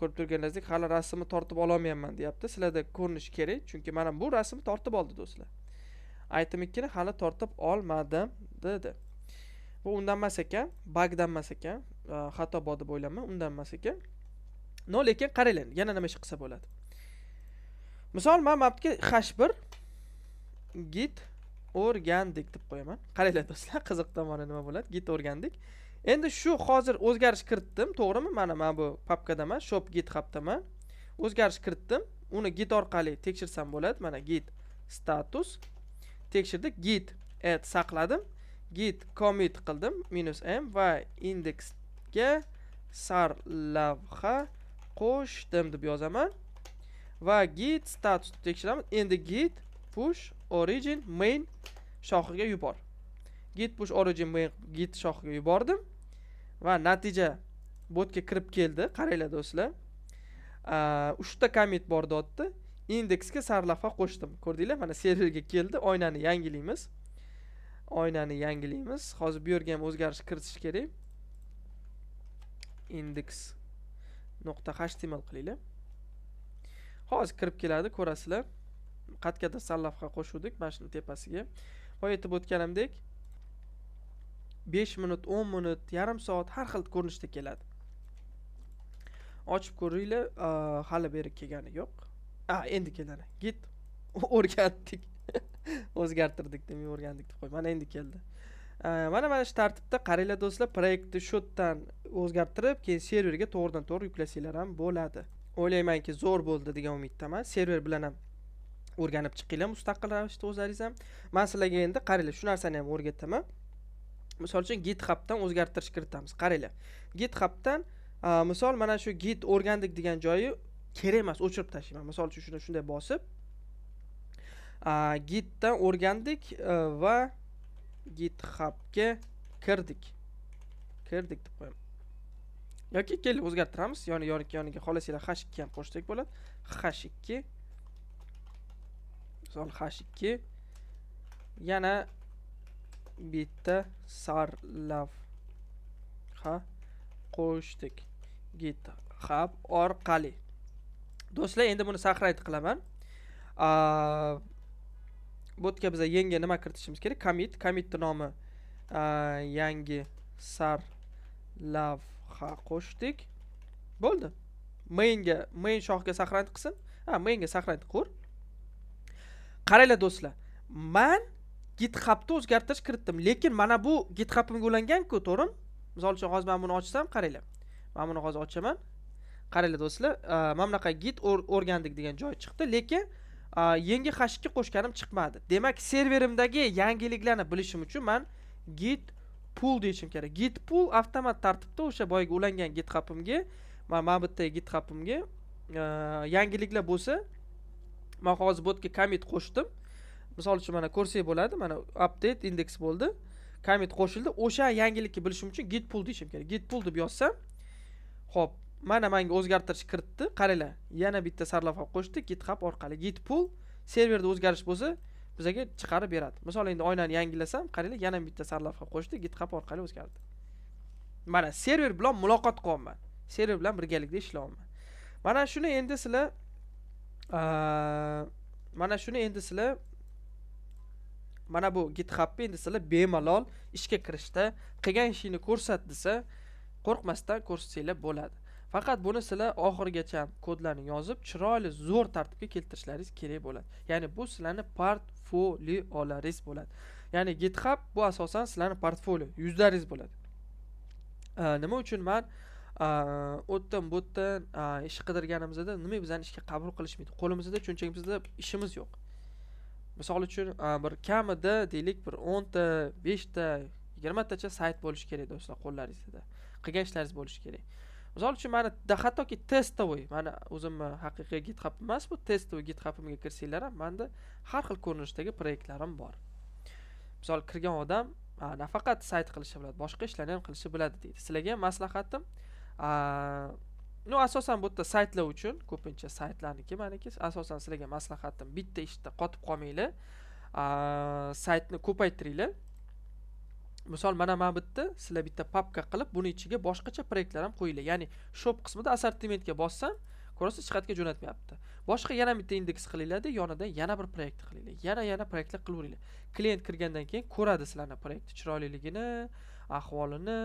ko'rib turganingizdek hali rasmni tortib ololmayapman deyapti sizlarda ko'rinishi kerak chunki mana bu rasmni tortib oldi do'stlar aytdim ikkini hali tortib olmadim dedi bu undan emas ekan bagdan emas ekan xato bor deb o'ylayman undan emas ekan no lekin qaranglar yana nima ish qilsa bo'ladi misol man mapga hash bir git o'rgandik deb qo'yaman qaranglar do'stlar qiziq tomoni nima bo'ladi git o'rgandik endi shu hozir o'zgarish kiritdim to'g'rimi mana mana bu papkadaman shop git hubdaman o'zgarish kiritdim uni git orqali tekshirsam bo'ladi mana git status tekshirdik git add saqladim git commit qildim minus m va indeksga sar lavha qo'shdim deb yozaman va git status tekshiramiz endi git push origin main shoxiga yubor git push origin main git shoxiga yubordim va natija botga kirib keldi qaranglar do'stlar uchta commit bor dotni indeksga sarlavha qo'shdim ko'rdinglar mana serverga keldi oynani yangilaymiz oynani yangilaymiz hozir bu yerga ham o'zgarish kiritish kerak indeks nuqta html qilinglar hozir kirib keladi ko'rasizlar qatqada sarlavha qo'shuvdik mana shuni tepasiga boya aytib o'tganimdek 5 minut 10 minut yarim soat har xil ko'rinishda keladi ochib ko'ringlar hali beri kelgani yo'q a endi keladi git o'rgandik o'zgartirdik demay o'rgandik deb qo'y mana endi keldi mana mana shu tartibda qaranglar do'stlar proyektni shotdan o'zgartirib keyin serverga to'g'ridan to'g'ri yuklasanglar ham bo'ladi o'ylaymanki zo'r bo'ldi degan umiddaman server bilan ham o'rganib chiqinglar mustaqil ravishda o'zlaringiz ham man sizlarga endi qaranglar shu narsani ham o'rgataman misol uchun githubdan o'zgartirish kiritamiz qaranglar githubdan misol mana shu git o'rgandik degan joyi kerak emas o'chirib tashlayman misol uchun shuni shunday bosib gitdan o'rgandik e, va githubga kirdik kirdik deb qo'yaman yoki keling o'zgartiramiz ya'ni yoniga yoniga xohlasanglar hash ikki ham qo'shsak bo'ladi hash ikki misol hash ikki yana bitta sarlavha qo'shdik git github orqali do'stlar endi buni saqrayt qilaman bu yerga biz yangi nima kiritishimiz kerak commit commitni nomi yangi sar lav ha qo'shdik bo'ldi mainga main shoxga saqlanib qilsin ha mainga saqlanib qur qaranglar do'stlar man githubni o'zgartirish kiritdim lekin mana bu githubimga ulanganku to'g'rimi misol uchun hozir man buni ochsam qaranglar mana buni hozir ochaman qaranglar do'stlar e, mana bunaqa git o'rgandik degan joy chiqdi lekin e, yangi hashikka qo'shganim chiqmadi demak serverimdagi yangiliklarni bilishim uchun man git pul deyishim kerak git pul avtomat tartibda o'sha boyagi ulangan githubimga man mana bitta githubimga e, yangiliklar bo'lsa man hozir bu yerga commit qo'shdim misol uchun mana ko'rsak bo'ladi mana update index bo'ldi commit qo'shildi o'sha yangilikni bilishim uchun git pull deyishim kerak git pull deb yozsam ho'p mana manga o'zgartirish kiritdi qaranglar yana bitta sarlavha qo'shdi github orqali git pull serverda o'zgarish bo'lsa bizaga chiqarib beradi misol endi oynani yangilasam qaranglar yana bitta sarlavha qo'shdi github orqali o'zgardi mana server bilan muloqot qilyapman server bilan birgalikda ishlayapman mana shuni endi sizlar mana shuni endi sizlar mana bu githubni endi sizlar bemalol ishga kirishda qilgan ishingni ko'rsat desa qo'rqmasdan ko'rsatsanglar bo'ladi faqat buni sizlar oxirigacha kodlarni yozib chiroyli zo'r tartibga keltirishlaringiz kerak bo'ladi ya'ni bu sizlarni portfoliolaringiz bo'ladi ya'ni github bu asosan sizlarni portfolio yuzlaringiz bo'ladi nima uchun man u yerdan bu yerdan ish qidirganimizda nima bizani ishga qabul qilishmaydi qo'limizda cho'nchagimizda ishimiz yo'q misol uchun bir kamida deylik bir o'nta beshta yigirmatacha sayt bo'lishi kerak do'stlar qo'llaringizda qilgan ishlaringiz bo'lishi kerak misol uchun mana hattoki testovoy mana o'zimni haqiqiy github emas bu testovoy githubimga kirsanglar ham manda har xil ko'rinishdagi proyektlarim bor misol kirgan odam nafaqat sayt qilishi biladi boshqa ishlarni ham qilishi biladi deydi sizlarga maslahatim ну asosan bu yerda saytlar uchun ko'pincha saytlarniki maniki asosan sizlarga maslahatim bitta ishda qotib qolmanglar saytni ko'paytiringlar misol mana mana bitta sizlar bitta papka qilib buni ichiga boshqacha proyektlar ham qo'yinglar ya'ni shop qismida assortimentga bossam ko'rasiz hech qayerga jo'natmayapti boshqa yana bitta indeks qilinglarda yonidan yana bir proyekt qilinglar yana yana proyektlar qilaveringlar klient kirgandan keyin ko'radi sizlarni proyekti chiroyliligini ahvolini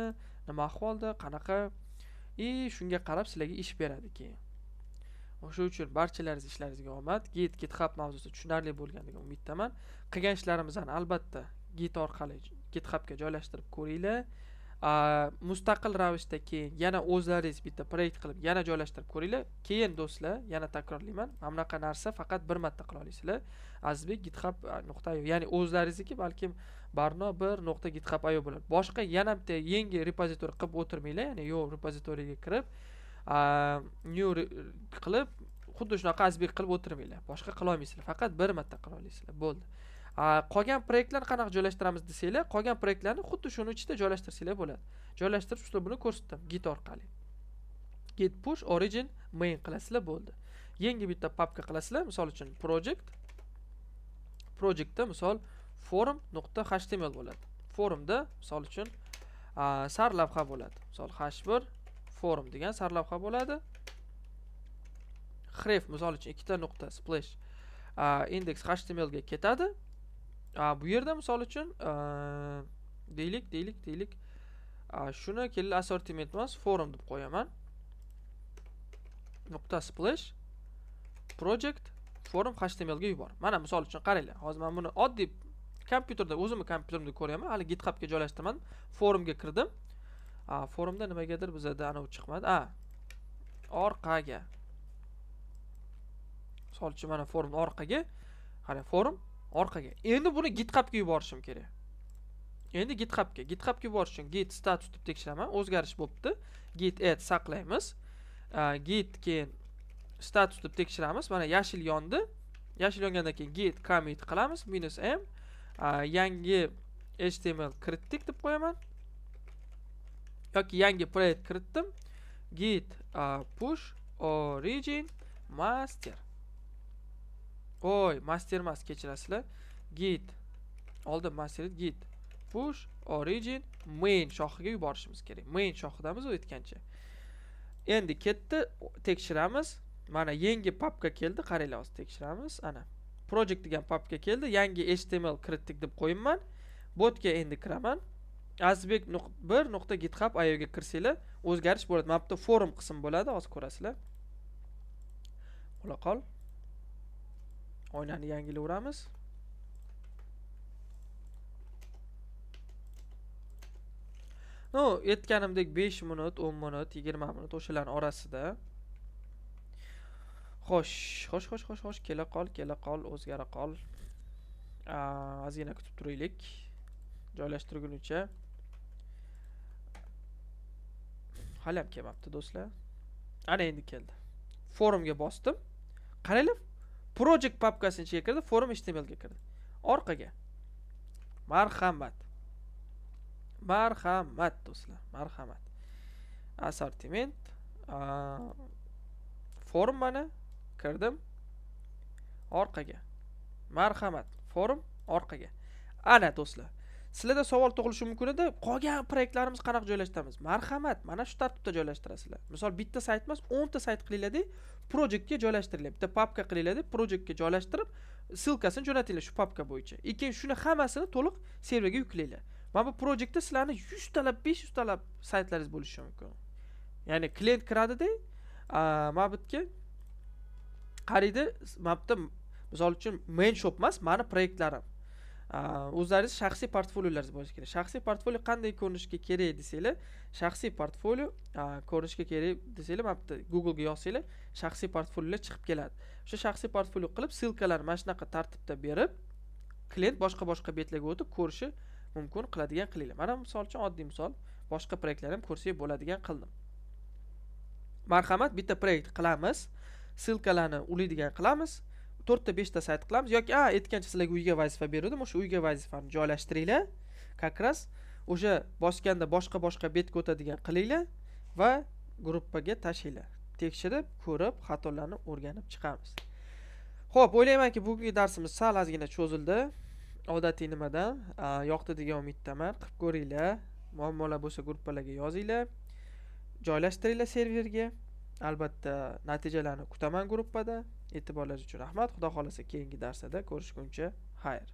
nima ahvolda qanaqa и shunga qarab sizlarga ish beradi keyin o'sha uchun barchalaringiz ishlaringizga omad git github mavzusi tushunarli bo'lgan degan umiddaman qilgan ishlarimizni albatta git orqali githubga joylashtirib ko'ringlar mustaqil ravishda keyin yana o'zlaringiz bitta proyekt qilib yana joylashtirib ko'ringlar keyin do'stlar yana takrorlayman mana bunaqa narsa faqat bir marta qila olasizlar azizbek github nuqta ya'ni o'zlaringizniki balkim barno bir nuqta github ayo bo'ladi boshqa yana bitta yangi repozitoriy qilib o'tirmanglar ya'ni yo repozitoriyga kirib new qilib xuddi shunaqa azbek qilib o'tirmanglar boshqa qilolmaysizlar faqat bir marta qila olasizlar bo'ldi qolgan proyektlarni qanaqa joylashtiramiz desanglar qolgan proyektlarni xuddi shuni ichida joylashtirsanglar bo'ladi joylashtirib uslubini ko'rsatdim git orqali git push origin main qilasizlar bo'ldi yangi bitta papka qilasizlar misol uchun project projectda misol forum nuqta html bo'ladi forumda misol uchun sarlavha bo'ladi misol h1 forum degan sarlavha bo'ladi href misol uchun ikkita nuqta splash index html ga ketadi a, bu yerda misol uchun deylik deylik deylik shuni kelin assortiment emas forum deb qo'yaman nuqta splash project forum htmlga yubor mana misol uchun qaranglar hozir man buni oddiy kompyuterda o'zimni kompyuterimda ko'ryapman hali githubga joylashtirmadim forumga kirdim forumda nimagadir bizada anavi chiqmadi a orqaga misol uchun mana forumni orqaga qarang forum orqaga endi buni githubga yuborishim kerak endi githubga githubga yuborish uchun git status deb tekshiraman o'zgarish bo'libdi git add saqlaymiz git keyin status deb tekshiramiz mana yashil yondi yashil yongandan keyin git commit qilamiz minus m yangi html kiritdik deb qo'yaman yoki yangi proyekt kiritdim git push origin master Oy, master emas kechirasizlar git oldin master git push origin main shoxiga yuborishimiz kerak main shoxidamiz u aytgancha endi ketdi tekshiramiz mana yangi papka keldi qaranglar hozir tekshiramiz ana project degan papka keldi yangi html kiritdik deb qo'yibman botga endi kiraman azbek bir nuqta kirsanglar o'zgarish bo'ladi mana bu yerda forum qism bo'ladi hozir ko'rasizlar qo'la qol oynani yangilaveramiz no aytganimdek 5 minut 10 minut 20 minut o'shalarni orasida xo'sh xo'sh xo'sh xo'sh xo'sh kela qol kela qol o'zgara qol ozgina kutib turaylik joylashtirgunicha hali ham kelmabdi do'stlar ana endi keldi forumga bosdim qaranglar project papkasini ichiga kirdi forum htmlga kirdi orqaga marhamat marhamat do'stlar marhamat assortiment forum mana kirdim orqaga marhamat forum orqaga ana do'stlar sizlarda savol tug'ilishi mumkin edi qolgan proyektlarimizni qanaqa joylashtiramiz marhamat mana shu tartibda joylashtirasizlar misol bitta sayt emas o'nta sayt qilinglarda projektga joylashtiringlar bitta papka qilinglarda projektga joylashtirib ссылкасini jo'natinglar shu papka bo'yicha и keyin shuni hammasini to'liq serverga yuklanglar mana bu projektda sizlarni yuztalab besh yuztalab saytlaringiz bo'lishi mumkin ya'ni klient kiradida mana bu yerga qaraydi mana yerda misol uchun main shop emas mani proyektlarim o'zlaringizni shaxsiy portfoliolaringiz bo'lishi kerak shaxsiy portfolio qanday ko'rinishga kerak desanglar shaxsiy portfolio ko'rinishga kerak desanglar mana bitta googlega yozsanglar shaxsiy portfoliolar chiqib keladi o'sha shaxsiy portfolio qilib ssilkalarni mana shunaqa tartibda berib klient boshqa boshqa betlarga o'tib ko'rishi mumkin qiladigan qilinglar mana misol uchun oddiy misol boshqa proyektlarni ham ko'rsak bo'ladigan qildim marhamat bitta proyekt qilamiz ssilkalarni ulaydigan qilamiz to'rtta beshta sayt qilamiz yoki a aytgancha sizlarga uyga vazifa beruvdim o'sha uyga vazifani joylashtiringlar как раз o'sha bosganda boshqa boshqa betga o'tadigan qilinglar va gruppaga tashlanglar tekshirib ko'rib xatolarni o'rganib chiqamiz ho'p o'ylaymanki bugungi darsimiz sal ozgina cho'zildi odatiy nimadan yoqdi degan umiddaman qilib ko'ringlar muammolar bo'lsa gruppalarga yozinglar joylashtiringlar serverga albatta natijalarni kutaman gruppada e'tiborlaringiz uchun rahmat xudo xohlasa keyingi darsda ko'rishguncha xayr